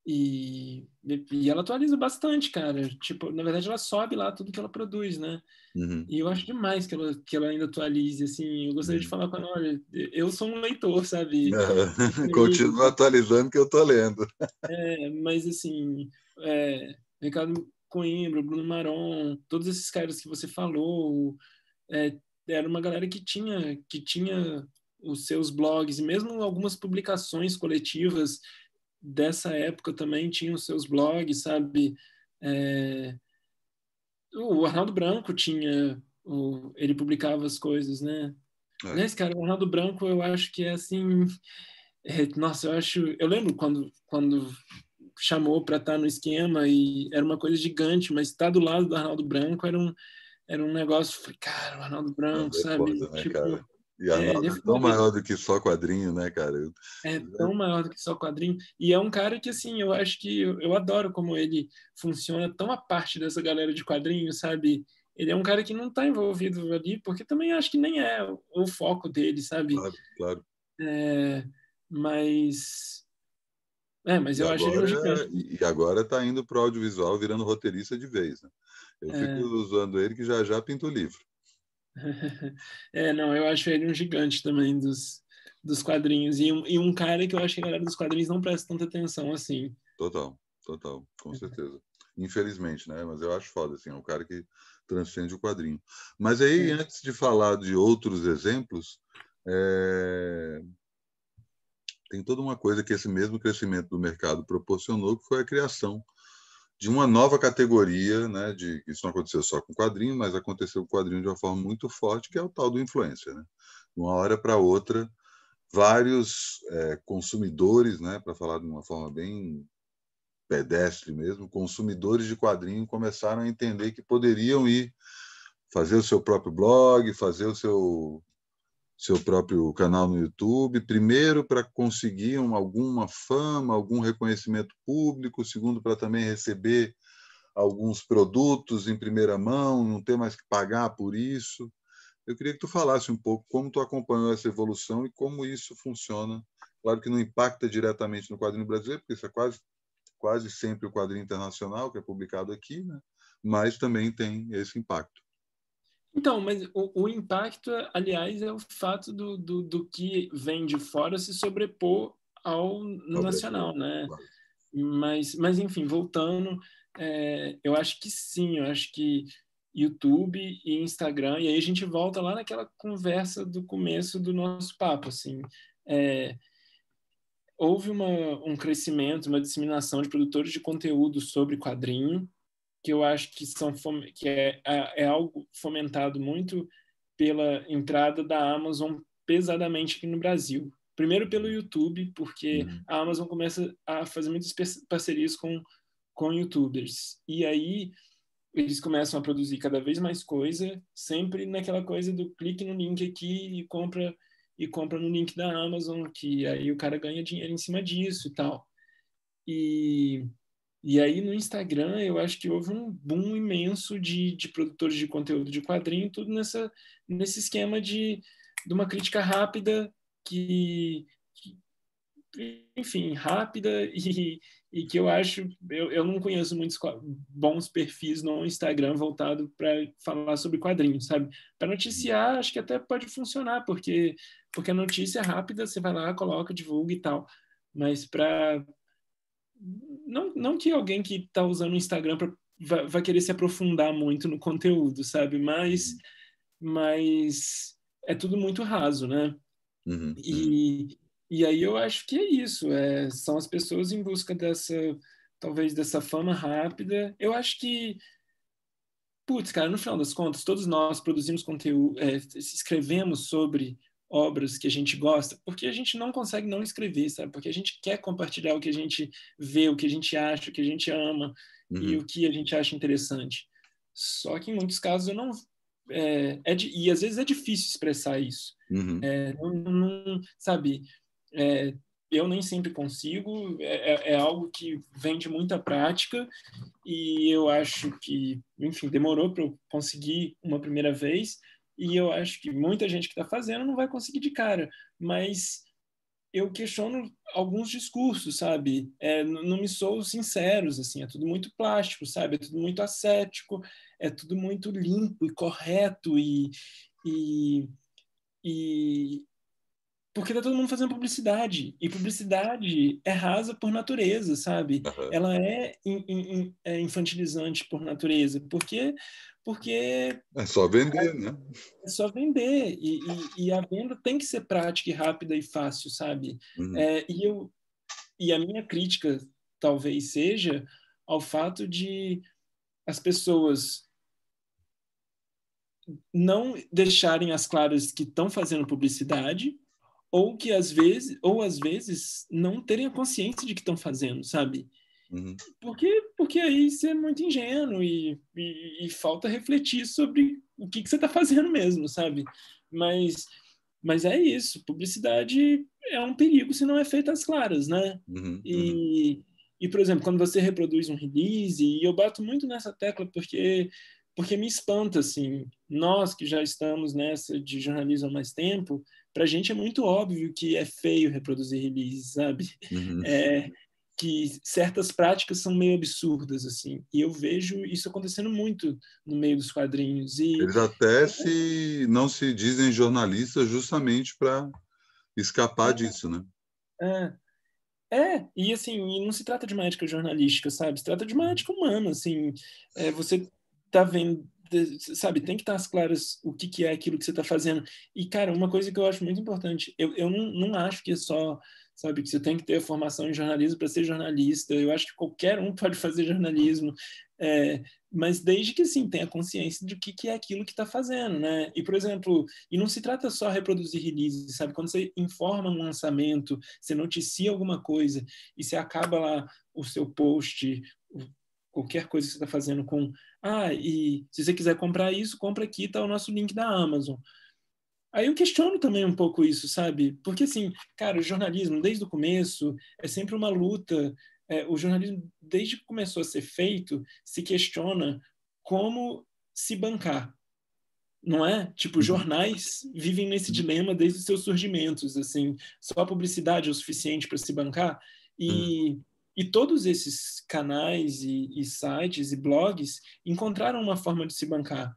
B: e, e ela atualiza bastante, cara. Tipo, na verdade, ela sobe lá tudo que ela produz, né? Uhum. E eu acho demais que ela, que ela ainda atualize, assim. Eu gostaria uhum. de falar com ela, olha, eu sou um leitor, sabe? Uhum. <laughs> E, Continua
A: atualizando que eu tô lendo.
B: É, mas assim, é, Ricardo Coimbra, Bruno Maron, todos esses caras que você falou, é, era uma galera que tinha, que tinha os seus blogs, e mesmo algumas publicações coletivas dessa época também tinham seus blogs, sabe? É... O Arnaldo Branco tinha, o... ele publicava as coisas, né? É. Nesse cara, o Arnaldo Branco, eu acho que é assim. É... nossa, eu acho. Eu lembro quando, quando chamou para estar tá no esquema e era uma coisa gigante, mas estar tá do lado do Arnaldo Branco era um, era um negócio. Cara, o Arnaldo Branco, sabe? Coisa, né, tipo, cara? E a é, é tão maior
A: do que só quadrinho, né, cara?
B: É tão maior do que só quadrinho. E é um cara que, assim, eu acho que eu, eu adoro como ele funciona tão a parte dessa galera de quadrinhos, sabe? Ele é um cara que não está envolvido ali, porque também acho que nem é o, o foco dele, sabe? Claro, claro. É, mas.
A: É, mas eu e acho agora, ele um E agora está indo pro audiovisual, virando roteirista de vez, né? Eu é... fico usando ele que já já pinta o livro.
B: É, não, eu acho ele um gigante também dos, dos quadrinhos. E um, e um cara que eu acho que a galera dos quadrinhos não presta tanta atenção assim.
A: Total, total, com uhum. certeza. Infelizmente, né? Mas eu acho foda, assim, é um cara que transcende o quadrinho. Mas aí, antes de falar de outros exemplos, é... tem toda uma coisa que esse mesmo crescimento do mercado proporcionou, que foi a criação de uma nova categoria, né, de isso não aconteceu só com quadrinho, mas aconteceu com quadrinho de uma forma muito forte, que é o tal do influencer. Né? De uma hora para outra, vários é, consumidores, né, para falar de uma forma bem pedestre mesmo, consumidores de quadrinho começaram a entender que poderiam ir fazer o seu próprio blog, fazer o seu seu próprio canal no YouTube, primeiro para conseguir alguma fama, algum reconhecimento público, segundo para também receber alguns produtos em primeira mão, não ter mais que pagar por isso. Eu queria que tu falasse um pouco como tu acompanhou essa evolução e como isso funciona. Claro que não impacta diretamente no quadrinho brasileiro, porque isso é quase, quase sempre o quadrinho internacional que é publicado aqui, né? mas também tem esse impacto.
B: Então, mas o, o, impacto, aliás, é o fato do, do, do, que vem de fora se sobrepor ao nacional, né? Mas, mas enfim, voltando, é, eu acho que sim, eu acho que YouTube e Instagram, e aí a gente volta lá naquela conversa do começo do nosso papo, assim, é, houve uma, um crescimento, uma disseminação de produtores de conteúdo sobre quadrinho, que eu acho que são que é, é algo fomentado muito pela entrada da Amazon pesadamente aqui no Brasil. Primeiro pelo YouTube, porque uhum. a Amazon começa a fazer muitas parcerias com com YouTubers e aí eles começam a produzir cada vez mais coisa, sempre naquela coisa do clique no link aqui e compra e compra no link da Amazon, que aí o cara ganha dinheiro em cima disso e tal. E e aí no Instagram eu acho que houve um boom imenso de, de produtores de conteúdo de quadrinho, tudo nessa, nesse esquema de, de uma crítica rápida que, que enfim, rápida <laughs> e, e, que eu acho, eu, eu não conheço muitos bons perfis no Instagram voltado para falar sobre quadrinhos, sabe? Para noticiar, acho que até pode funcionar, porque, porque a notícia é rápida, você vai lá, coloca, divulga e tal. Mas para não, não que alguém que está usando o Instagram pra, vai, vai, querer se aprofundar muito no conteúdo, sabe? Mas, uhum. mas é tudo muito raso, né? Uhum, e, e aí eu acho que é isso. É, são as pessoas em busca dessa, talvez dessa fama rápida. Eu acho que putz, cara, no final das contas, todos nós produzimos conteúdo, é, escrevemos sobre obras que a gente gosta, porque a gente não consegue não escrever, sabe? Porque a gente quer compartilhar o que a gente vê, o que a gente acha, o que a gente ama uhum. e o que a gente acha interessante. Só que em muitos casos eu não é, é e às vezes é difícil expressar isso. Uhum. É, não, não, sabe? É, eu nem sempre consigo. É, é, é algo que vem de muita prática e eu acho que, enfim, demorou para eu conseguir uma primeira vez e eu acho que muita gente que está fazendo não vai conseguir de cara, mas eu questiono alguns discursos, sabe? É, não me sou sinceros, assim, é tudo muito plástico, sabe? É tudo muito ascético, é tudo muito limpo e correto e, e, e, porque tá todo mundo fazendo publicidade. E publicidade é rasa por natureza, sabe? Uhum. Ela é, in, in, é, infantilizante por natureza. Porque. porque
A: é só vender, é,
B: né? É só vender. E, e, e, a venda tem que ser prática e rápida e fácil, sabe? Uhum. É, e, eu, e a minha crítica talvez seja ao fato de as pessoas não deixarem as claras que estão fazendo publicidade ou que às vezes, ou às vezes não terem a consciência de que estão fazendo, sabe? Uhum. Porque, porque aí você é muito ingênuo e, e, e falta refletir sobre o que, que você está fazendo mesmo, sabe? Mas, mas é isso, publicidade é um perigo se não é feita às claras, né? Uhum. E, uhum. e, por exemplo, quando você reproduz um release, e eu bato muito nessa tecla porque porque me espanta assim nós que já estamos nessa de jornalismo há mais tempo para a gente é muito óbvio que é feio reproduzir releases, sabe? Uhum. É, que certas práticas são meio absurdas assim e eu vejo isso acontecendo muito no meio dos quadrinhos e eles até
A: se não se dizem jornalistas justamente para escapar é. disso né
B: é. é e assim e não se trata de uma ética jornalística sabe se trata de uma uhum. ética humana assim é, você tá vendo sabe, tem que estar às claras o que, que é aquilo que você está fazendo. E, cara, uma coisa que eu acho muito importante, eu, eu não, não acho que é só, sabe, que você tem que ter formação em jornalismo para ser jornalista. Eu acho que qualquer um pode fazer jornalismo, é, mas desde que, assim, tenha consciência do que, que é aquilo que está fazendo, né? E, por exemplo, e não se trata só reproduzir releases, sabe? Quando você informa um lançamento, você noticia alguma coisa e você acaba lá o seu post, qualquer coisa que você está fazendo com ah, e se você quiser comprar isso, compra aqui, tá o nosso link da Amazon. Aí eu questiono também um pouco isso, sabe? Porque, assim, cara, o jornalismo, desde o começo, é sempre uma luta. É, o jornalismo, desde que começou a ser feito, se questiona como se bancar, não é? Tipo, uhum. jornais vivem nesse uhum. dilema desde os seus surgimentos, assim, só a publicidade é o suficiente para se bancar e uhum. E todos esses canais e, e, sites e blogs encontraram uma forma de se bancar.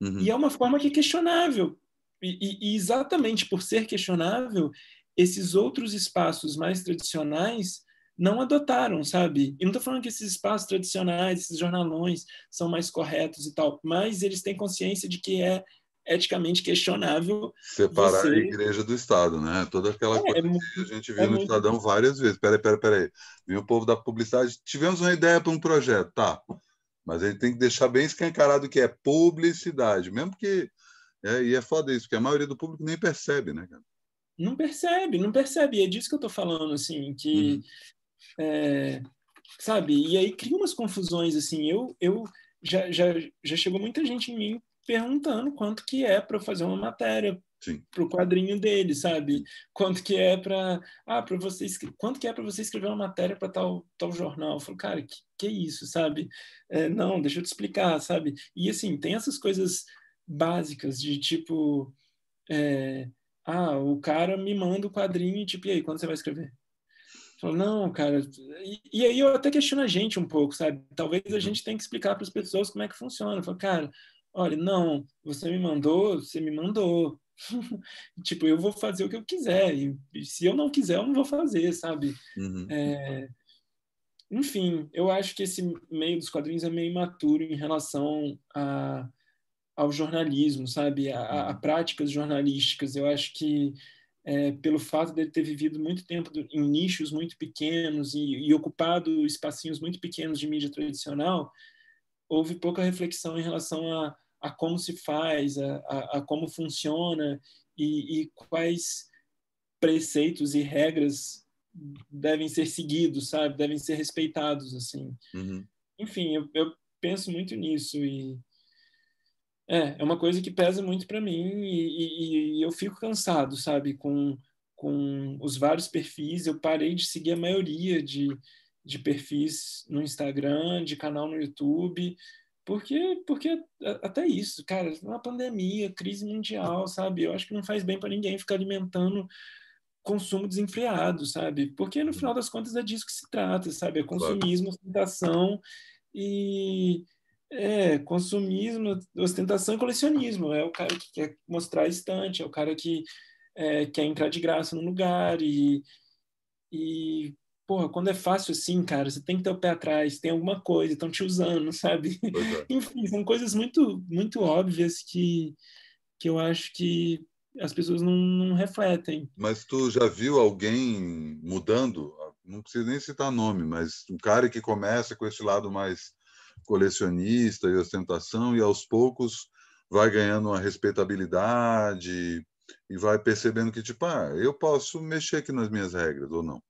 B: Uhum. E é uma forma que é questionável. E, e, e, exatamente por ser questionável, esses outros espaços mais tradicionais não adotaram, sabe? E não estou falando que esses espaços tradicionais, esses jornalões, são mais corretos e tal, mas eles têm consciência de que é eticamente
A: questionável. Separar você... a igreja do Estado, né? Toda aquela é, coisa é que a gente viu é no Estadão várias vezes. Peraí, peraí, peraí. Viu o povo da publicidade? Tivemos uma ideia para um projeto, tá? Mas ele tem que deixar bem escancarado que é publicidade, mesmo que. É, e é foda isso, porque a maioria do público nem percebe, né, cara?
B: Não percebe, não percebe. É disso que eu estou falando, assim, que. Uhum. É, sabe? E aí cria umas confusões, assim. Eu, eu já, já, já chegou muita gente em mim perguntando quanto que é para fazer uma matéria para o quadrinho dele, sabe? Quanto que é para ah, para você quanto que é para você escrever uma matéria para tal tal jornal? Eu falo, cara, que que é isso, sabe? É, não, deixa eu te explicar, sabe? E assim tem essas coisas básicas de tipo é, ah, o cara me manda o quadrinho e tipo, e aí, quando você vai escrever? Falou, não, cara. E, e, aí eu até questiono a gente um pouco, sabe? Talvez a uhum. gente tenha que explicar para as pessoas como é que funciona. Falou, cara, olha, não, você me mandou, você me mandou. <laughs> tipo, eu vou fazer o que eu quiser. E, se eu não quiser, eu não vou fazer, sabe? Uhum. É... Enfim, eu acho que esse meio dos quadrinhos é meio imaturo em relação a, ao jornalismo, sabe? A, a uhum. práticas jornalísticas. Eu acho que é, pelo fato dele ter vivido muito tempo do, em nichos muito pequenos e, e ocupado espacinhos muito pequenos de mídia tradicional, houve pouca reflexão em relação a a como se faz, a, a, a como funciona e, e, quais preceitos e regras devem ser seguidos, sabe? Devem ser respeitados, assim. Uhum. Enfim, eu, eu, penso muito nisso e é, é uma coisa que pesa muito para mim e, e, e eu fico cansado, sabe? Com, com os vários perfis, eu parei de seguir a maioria de, de perfis no Instagram, de canal no YouTube, porque, porque até isso, cara, uma pandemia, crise mundial, sabe? Eu acho que não faz bem para ninguém ficar alimentando consumo desenfreado, sabe? Porque no final das contas é disso que se trata, sabe? É consumismo, ostentação e é consumismo, ostentação e colecionismo. É o cara que quer mostrar a estante, é o cara que é, quer entrar de graça no lugar e, e porra, quando é fácil assim, cara, você tem que ter o pé atrás, tem alguma coisa, estão te usando, <laughs> sabe? É. Enfim, são coisas muito, muito óbvias que, que eu acho que as pessoas não, não refletem.
A: Mas tu já viu alguém mudando? Não precisa nem citar nome, mas um cara que começa com esse lado mais colecionista e ostentação e aos poucos vai ganhando uma respeitabilidade e vai percebendo que tipo, ah, eu posso mexer aqui nas minhas regras ou não.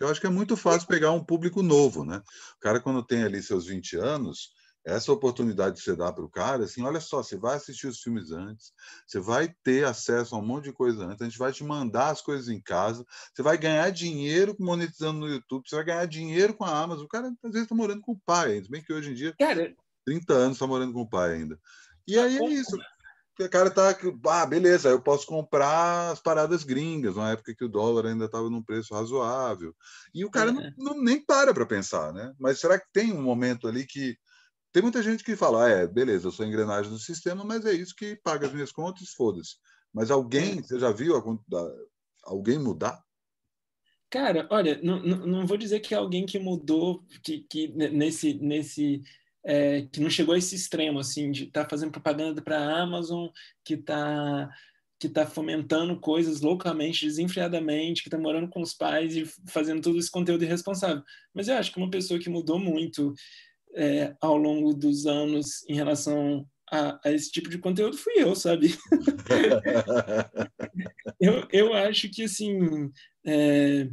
A: Eu acho que é muito fácil pegar um público novo, né? O cara, quando tem ali seus 20 anos, essa oportunidade que você dá para o cara, assim, olha só, você vai assistir os filmes antes, você vai ter acesso a um monte de coisa antes, a gente vai te mandar as coisas em casa, você vai ganhar dinheiro monetizando no YouTube, você vai ganhar dinheiro com a Amazon. O cara, às vezes, está morando com o pai, ainda bem que hoje em dia, cara, 30 anos, está morando com o pai ainda. E tá aí é isso. Né? o cara tá, ah, beleza, eu posso comprar as paradas gringas, na época que o dólar ainda estava num preço razoável. E o cara é. não, não, nem para para pensar, né? Mas será que tem um momento ali que tem muita gente que fala, ah, é, beleza, eu sou engrenagem do sistema, mas é isso que paga as minhas contas, foda-se. Mas alguém, é. você já viu alguém mudar?
B: Cara, olha, não, não vou dizer que é alguém que mudou, que, que nesse, nesse é, que não chegou a esse extremo, assim, de estar tá fazendo propaganda para a Amazon, que está que está fomentando coisas loucamente, desenfreadamente, que está morando com os pais e fazendo todo esse conteúdo irresponsável. Mas eu acho que uma pessoa que mudou muito é, ao longo dos anos em relação a, a, esse tipo de conteúdo fui eu, sabe?
A: <laughs>
B: eu, eu acho que, assim, é,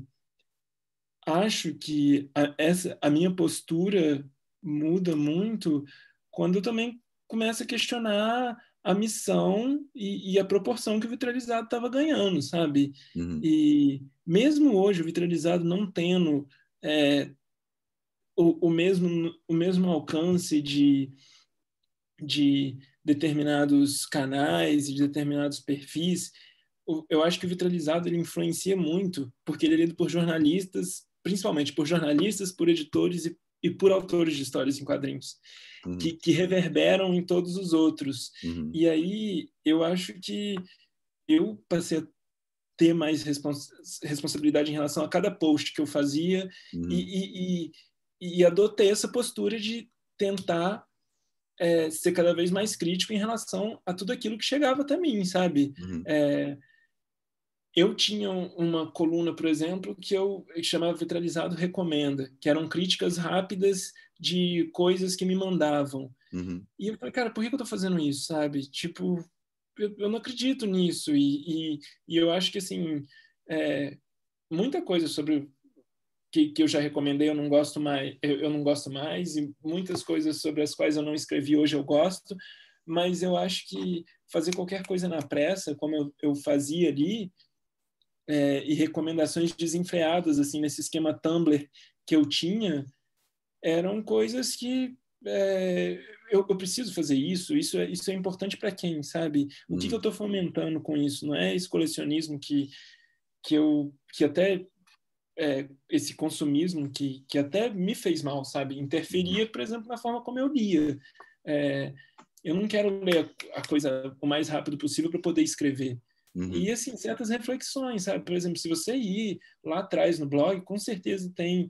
B: acho que a, essa, a minha postura muda muito quando eu também começo a questionar a missão e, e a proporção que o vitralizado estava ganhando, sabe? Uhum. E mesmo hoje o vitralizado não tendo é, o, o, mesmo, o mesmo alcance de, de determinados canais e de determinados perfis, eu acho que o vitralizado ele influencia muito, porque ele é lido por jornalistas, principalmente por jornalistas, por editores e e por autores de histórias em quadrinhos, uhum. que, que, reverberam em todos os outros. Uhum. E aí eu acho que eu passei a ter mais respons responsabilidade em relação a cada post que eu fazia uhum. e, e, e, e, adotei essa postura de tentar é, ser cada vez mais crítico em relação a tudo aquilo que chegava até mim, sabe? É, eu tinha uma coluna, por exemplo, que eu chamava Vitralizado Recomenda, que eram críticas rápidas de coisas que me mandavam. Uhum. E eu falei, cara, por que eu estou fazendo isso, sabe? Tipo, eu, eu não acredito nisso. E, e, e, eu acho que, assim, é, muita coisa sobre que, que eu já recomendei eu não gosto mais, eu, eu não gosto mais, e muitas coisas sobre as quais eu não escrevi hoje eu gosto, mas eu acho que fazer qualquer coisa na pressa, como eu, eu fazia ali, é, e recomendações desenfreadas assim nesse esquema Tumblr que eu tinha eram coisas que é, eu, eu, preciso fazer isso, isso é, isso é importante para quem, sabe? O hum. que, que eu estou fomentando com isso? Não é esse colecionismo que, que eu que até é, esse consumismo que, que até me fez mal, sabe? Interferia, por exemplo, na forma como eu lia. É, eu não quero ler a coisa o mais rápido possível para poder escrever. Uhum. E, assim, certas reflexões, sabe? Por exemplo, se você ir lá atrás no blog, com certeza tem...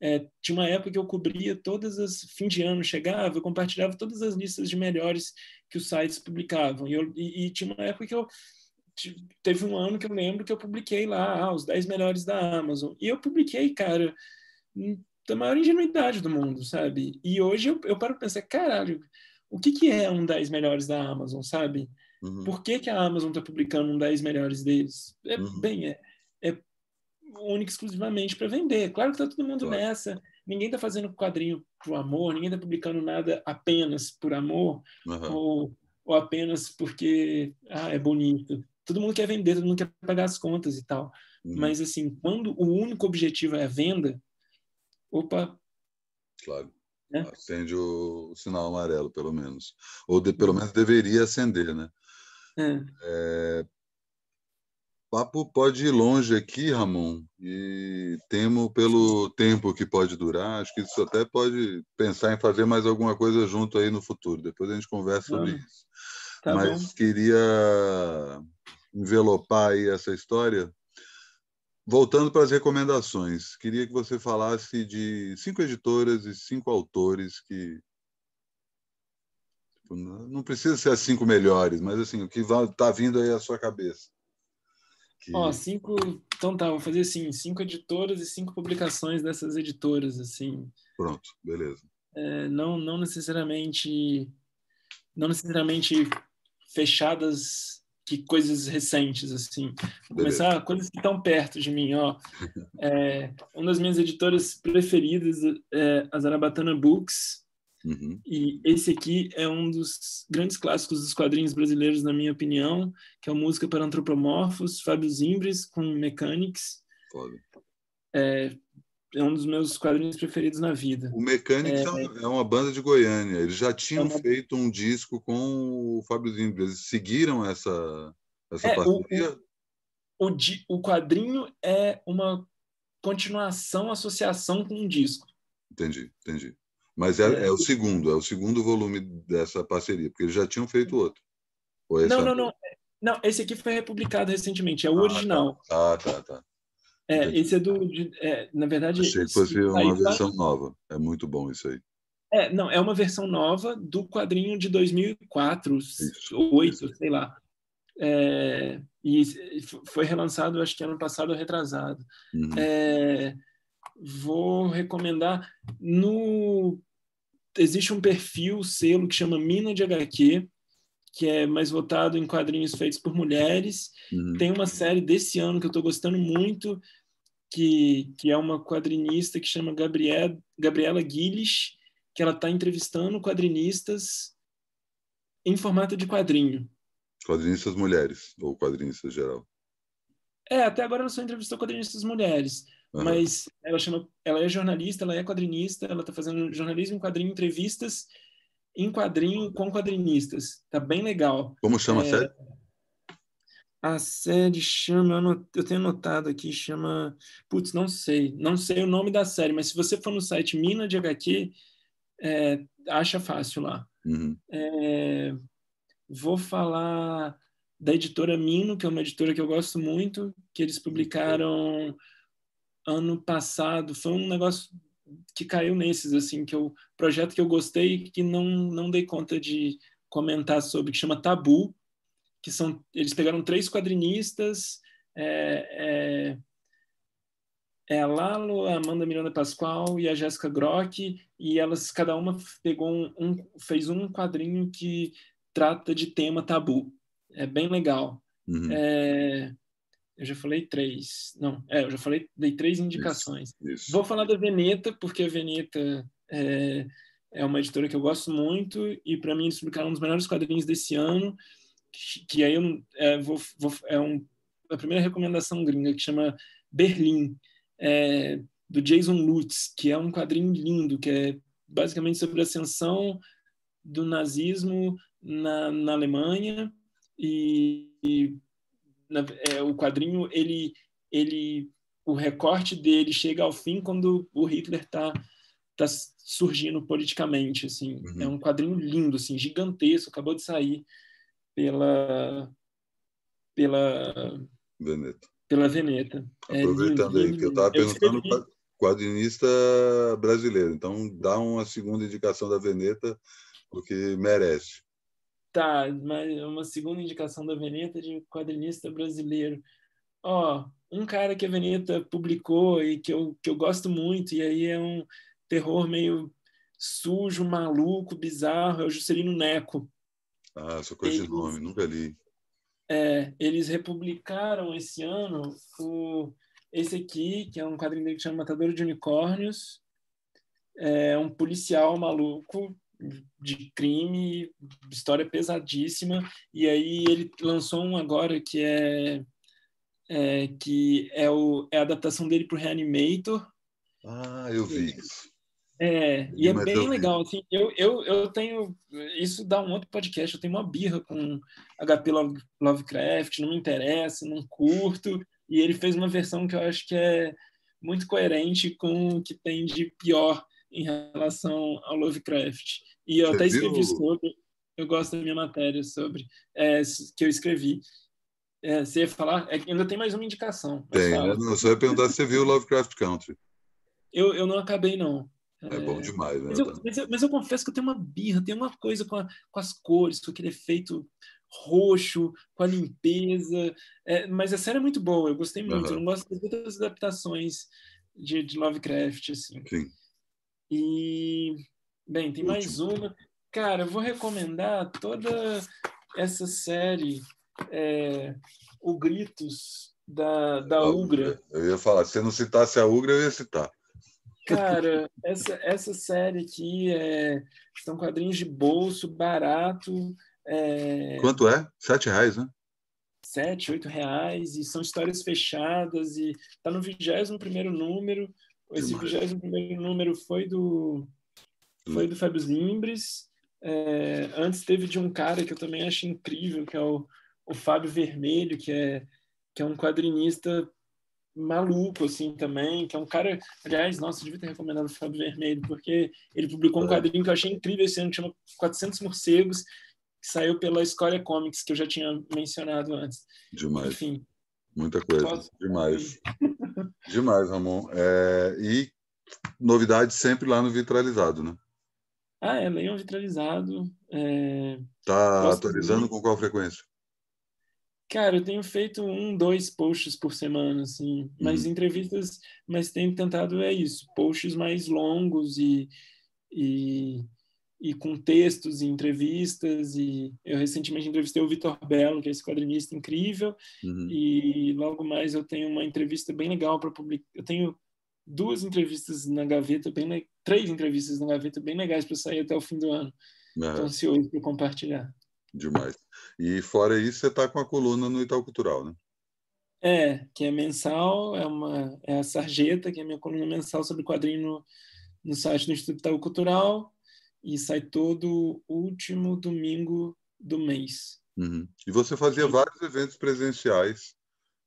B: É, tinha uma época que eu cobria todas as... Fim de ano chegava, eu compartilhava todas as listas de melhores que os sites publicavam. E, eu, e, e tinha uma época que eu... Teve um ano que eu lembro que eu publiquei lá ah, os 10 melhores da Amazon. E eu publiquei, cara, hum, da maior ingenuidade do mundo, sabe? E hoje eu, eu paro para pensar, caralho, o que, que é um 10 melhores da Amazon, sabe? Uhum. Por que, que a Amazon está publicando um 10 melhores deles? É, uhum. Bem, é, é único exclusivamente para vender. Claro que está todo mundo claro. nessa. Ninguém está fazendo quadrinho por amor, ninguém está publicando nada apenas por amor uhum. ou, ou apenas porque ah, é bonito. Todo mundo quer vender, todo mundo quer pagar as contas e tal. Uhum. Mas, assim, quando o único objetivo é a venda, opa.
A: Claro. Né? Acende o sinal amarelo, pelo menos. Ou de, pelo menos deveria acender, né? É, papo pode ir longe aqui, Ramon, e temo pelo tempo que pode durar. Acho que isso até pode pensar em fazer mais alguma coisa junto aí no futuro. Depois a gente conversa sobre isso. Tá Mas bom. queria envelopar aí essa história. Voltando para as recomendações, queria que você falasse de cinco editoras e cinco autores que Tipo, não precisa ser as cinco melhores, mas assim, o que está vindo aí à é sua cabeça. Que... Ó,
B: cinco. Então tá, vou fazer assim: cinco editoras e cinco publicações dessas editoras, assim.
A: Pronto, beleza.
B: É, não, não necessariamente. Não necessariamente fechadas que coisas recentes, assim. Vou Beleza. começar coisas que estão perto de mim, ó. <laughs> É, uma das minhas editoras preferidas é a Zarabatana Books. Uhum. E esse aqui é um dos grandes clássicos dos quadrinhos brasileiros, na minha opinião, que é a Música para Antropomorfos, Fábio Zimbres, com Mechanics. Foda. É,
A: é um dos meus
B: quadrinhos preferidos na vida.
A: O Mechanics é, é, uma, é uma banda de Goiânia. Eles já é tinham é uma... feito um disco com o Fábio Zimbres. Eles seguiram essa, essa é,
B: parceria? O, o, o quadrinho é uma continuação, associação com um disco.
A: Entendi, entendi. Mas é, é, é, o segundo, é o segundo volume dessa parceria, porque eles já tinham feito outro. Não, é não, não.
B: Não, esse aqui foi republicado recentemente, é o ah, tá. original.
A: Tá, tá, tá. É, esse é do. De, é, na verdade. Achei que fosse uma tá. versão tá... nova. É muito bom isso aí.
B: É, não, é uma versão nova do quadrinho de 2004, isso, 8, isso. sei lá. É, e foi relançado, acho que ano passado, retrasado. Uhum. É, vou recomendar no existe um perfil, selo que chama Mina de HQ, que é mais votado em quadrinhos feitos por mulheres. Uhum. Tem uma série desse ano que eu estou gostando muito, que, que é uma quadrinista que chama Gabriela Gabriela Guilhes, que ela está entrevistando quadrinistas em formato de quadrinho.
A: Quadrinistas mulheres, ou quadrinistas geral?
B: É, até agora ela só entrevistou quadrinistas mulheres. Mas ela chama, ela é jornalista, ela é quadrinista, ela está fazendo jornalismo em quadrinho, entrevistas em quadrinho com quadrinistas. Tá bem legal. Como chama é, a série? A série chama, eu, eu tenho anotado aqui, chama, putz, não sei, não sei o nome da série, mas se você for no site Mina de HQ, é, acha fácil lá. Uhum. É, vou falar da editora Mino, que é uma editora que eu gosto muito, que eles publicaram ano passado foi um negócio que caiu nesses assim que o projeto que eu gostei que não não dei conta de comentar sobre que chama Tabu que são eles pegaram três quadrinistas é, é, é a Lalo, a Amanda Miranda Pascoal e a Jéssica Grock e elas cada uma pegou um, um, fez um quadrinho que trata de tema tabu é bem legal uhum. é, eu já falei três. Não, é, eu já falei, dei três indicações. Isso, isso. Vou falar da Veneta, porque a Veneta é, é uma editora que eu gosto muito e, para mim, eles publicaram um dos melhores quadrinhos desse ano, que, que aí eu é, vou, vou, é um, a primeira recomendação gringa, que chama Berlim, é, do Jason Lutz, que é um quadrinho lindo, que é basicamente sobre a ascensão do nazismo na, na Alemanha e, e na, é, o quadrinho ele ele o recorte dele chega ao fim quando o Hitler está tá surgindo politicamente assim uhum. é um quadrinho lindo assim gigantesco acabou de sair pela pela Veneta pela Veneta é aproveitando é, aí que eu estava perguntando escrevi...
A: quadrinista brasileiro então dá uma segunda indicação da Veneta porque merece
B: Tá, mas uma segunda indicação da Veneta de quadrinista brasileiro. Ó, oh, um cara que a Veneta publicou e que eu, que eu gosto muito, e aí é um terror meio sujo, maluco, bizarro, é o Juscelino Neco. Ah, só coisa eles, de
A: nome, nunca li.
B: É, eles republicaram esse ano o, esse aqui, que é um quadrinho que chama Matador de Unicórnios, é um policial maluco de crime, história pesadíssima. E aí ele lançou um agora que é, é que é, o, é a adaptação dele para o Reanimator. Ah, eu vi É, e é bem legal. Assim, eu, eu, eu tenho. Isso dá um outro podcast. Eu tenho uma birra com HP Lovecraft, não me interessa, não curto. E ele fez uma versão que eu acho que é muito coerente com o que tem de pior em relação ao Lovecraft. E eu Você até escrevi viu? sobre, eu gosto da minha matéria sobre, é, que eu escrevi. É, você ia falar? É, ainda tem mais uma indicação.
A: Tem, fala. Né? não só ia perguntar se você viu Lovecraft Country.
B: Eu, eu não acabei, não. É, é bom
A: demais, né? Mas eu,
B: mas, eu, mas eu, confesso que eu tenho uma birra, tenho uma coisa com, a, com as cores, com aquele efeito roxo, com a limpeza. É, mas a série é muito boa, eu gostei muito. Uhum. Eu não gosto das outras adaptações de, de Lovecraft, assim. Sim. E, bem, tem mais uma. Cara, eu vou recomendar toda essa série, é, O Gritos, da, da ah, Ugra.
A: Eu ia falar, se não citasse a Ugra, eu ia citar.
B: Cara, essa, essa série aqui é, são quadrinhos de bolso, barato. É, Quanto é?
A: Sete reais, né?
B: Sete, oito reais, e são histórias fechadas, e tá no 21 primeiro número, esse 21 número foi do, foi hum. do Fábio Zimbres. É, antes teve de um cara que eu também acho incrível, que é o, o Fábio Vermelho, que é, que é um quadrinista maluco, assim, também, que é um cara... Aliás, nossa, eu devia ter recomendado o Fábio Vermelho, porque ele publicou um é. quadrinho que eu achei incrível esse ano, que chama 400 Morcegos, que saiu pela Escória Comics, que eu já tinha mencionado
A: antes. Demais. Enfim, Muita coisa. Demais. Demais, Ramon. É, e novidade sempre lá no Vitralizado, né?
B: Ah, é, leiam Vitralizado. É... Tá atualizando de...
A: com qual frequência?
B: Cara, eu tenho feito um, dois posts por semana, assim, mas uhum. entrevistas, mas tenho tentado, é isso, posts mais longos e, e e com textos e entrevistas e eu recentemente entrevistei o Vitor Belo que é esse quadrinista incrível uhum. e logo mais eu tenho uma entrevista bem legal para publicar eu tenho duas entrevistas na gaveta bem três entrevistas na gaveta bem legais para sair até o fim do ano
A: uhum. então ansioso
B: para compartilhar
A: demais e fora isso você está com a coluna no Itaú Cultural né
B: é que é mensal é uma é a sarjeta que é a minha coluna mensal sobre quadrinho no, no site do Instituto Itaú Cultural e sai
A: todo último domingo do mês. Uhum. E você fazia vários eventos presenciais,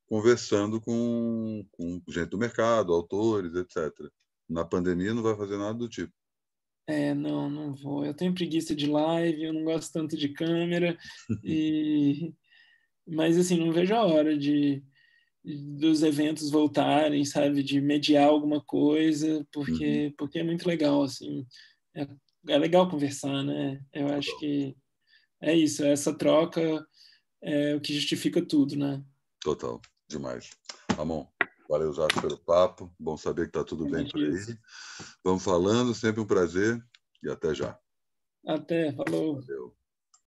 A: conversando com, com gente do mercado, autores, etc. Na pandemia não vai fazer nada do tipo.
B: É, não, não vou. Eu tenho preguiça de live, eu não gosto tanto de câmera. <laughs> e... Mas, assim, não vejo a hora de dos eventos voltarem, sabe? De mediar alguma coisa, porque, uhum. porque é muito legal, assim. É é legal conversar, né? Eu tá acho que é isso, essa troca é o que justifica tudo, né?
A: Total, demais. Ramon, valeu, Jaco, pelo papo. Bom saber que está tudo é bem por aí. Vamos falando, sempre um prazer e até já.
B: Até, falou. Valeu.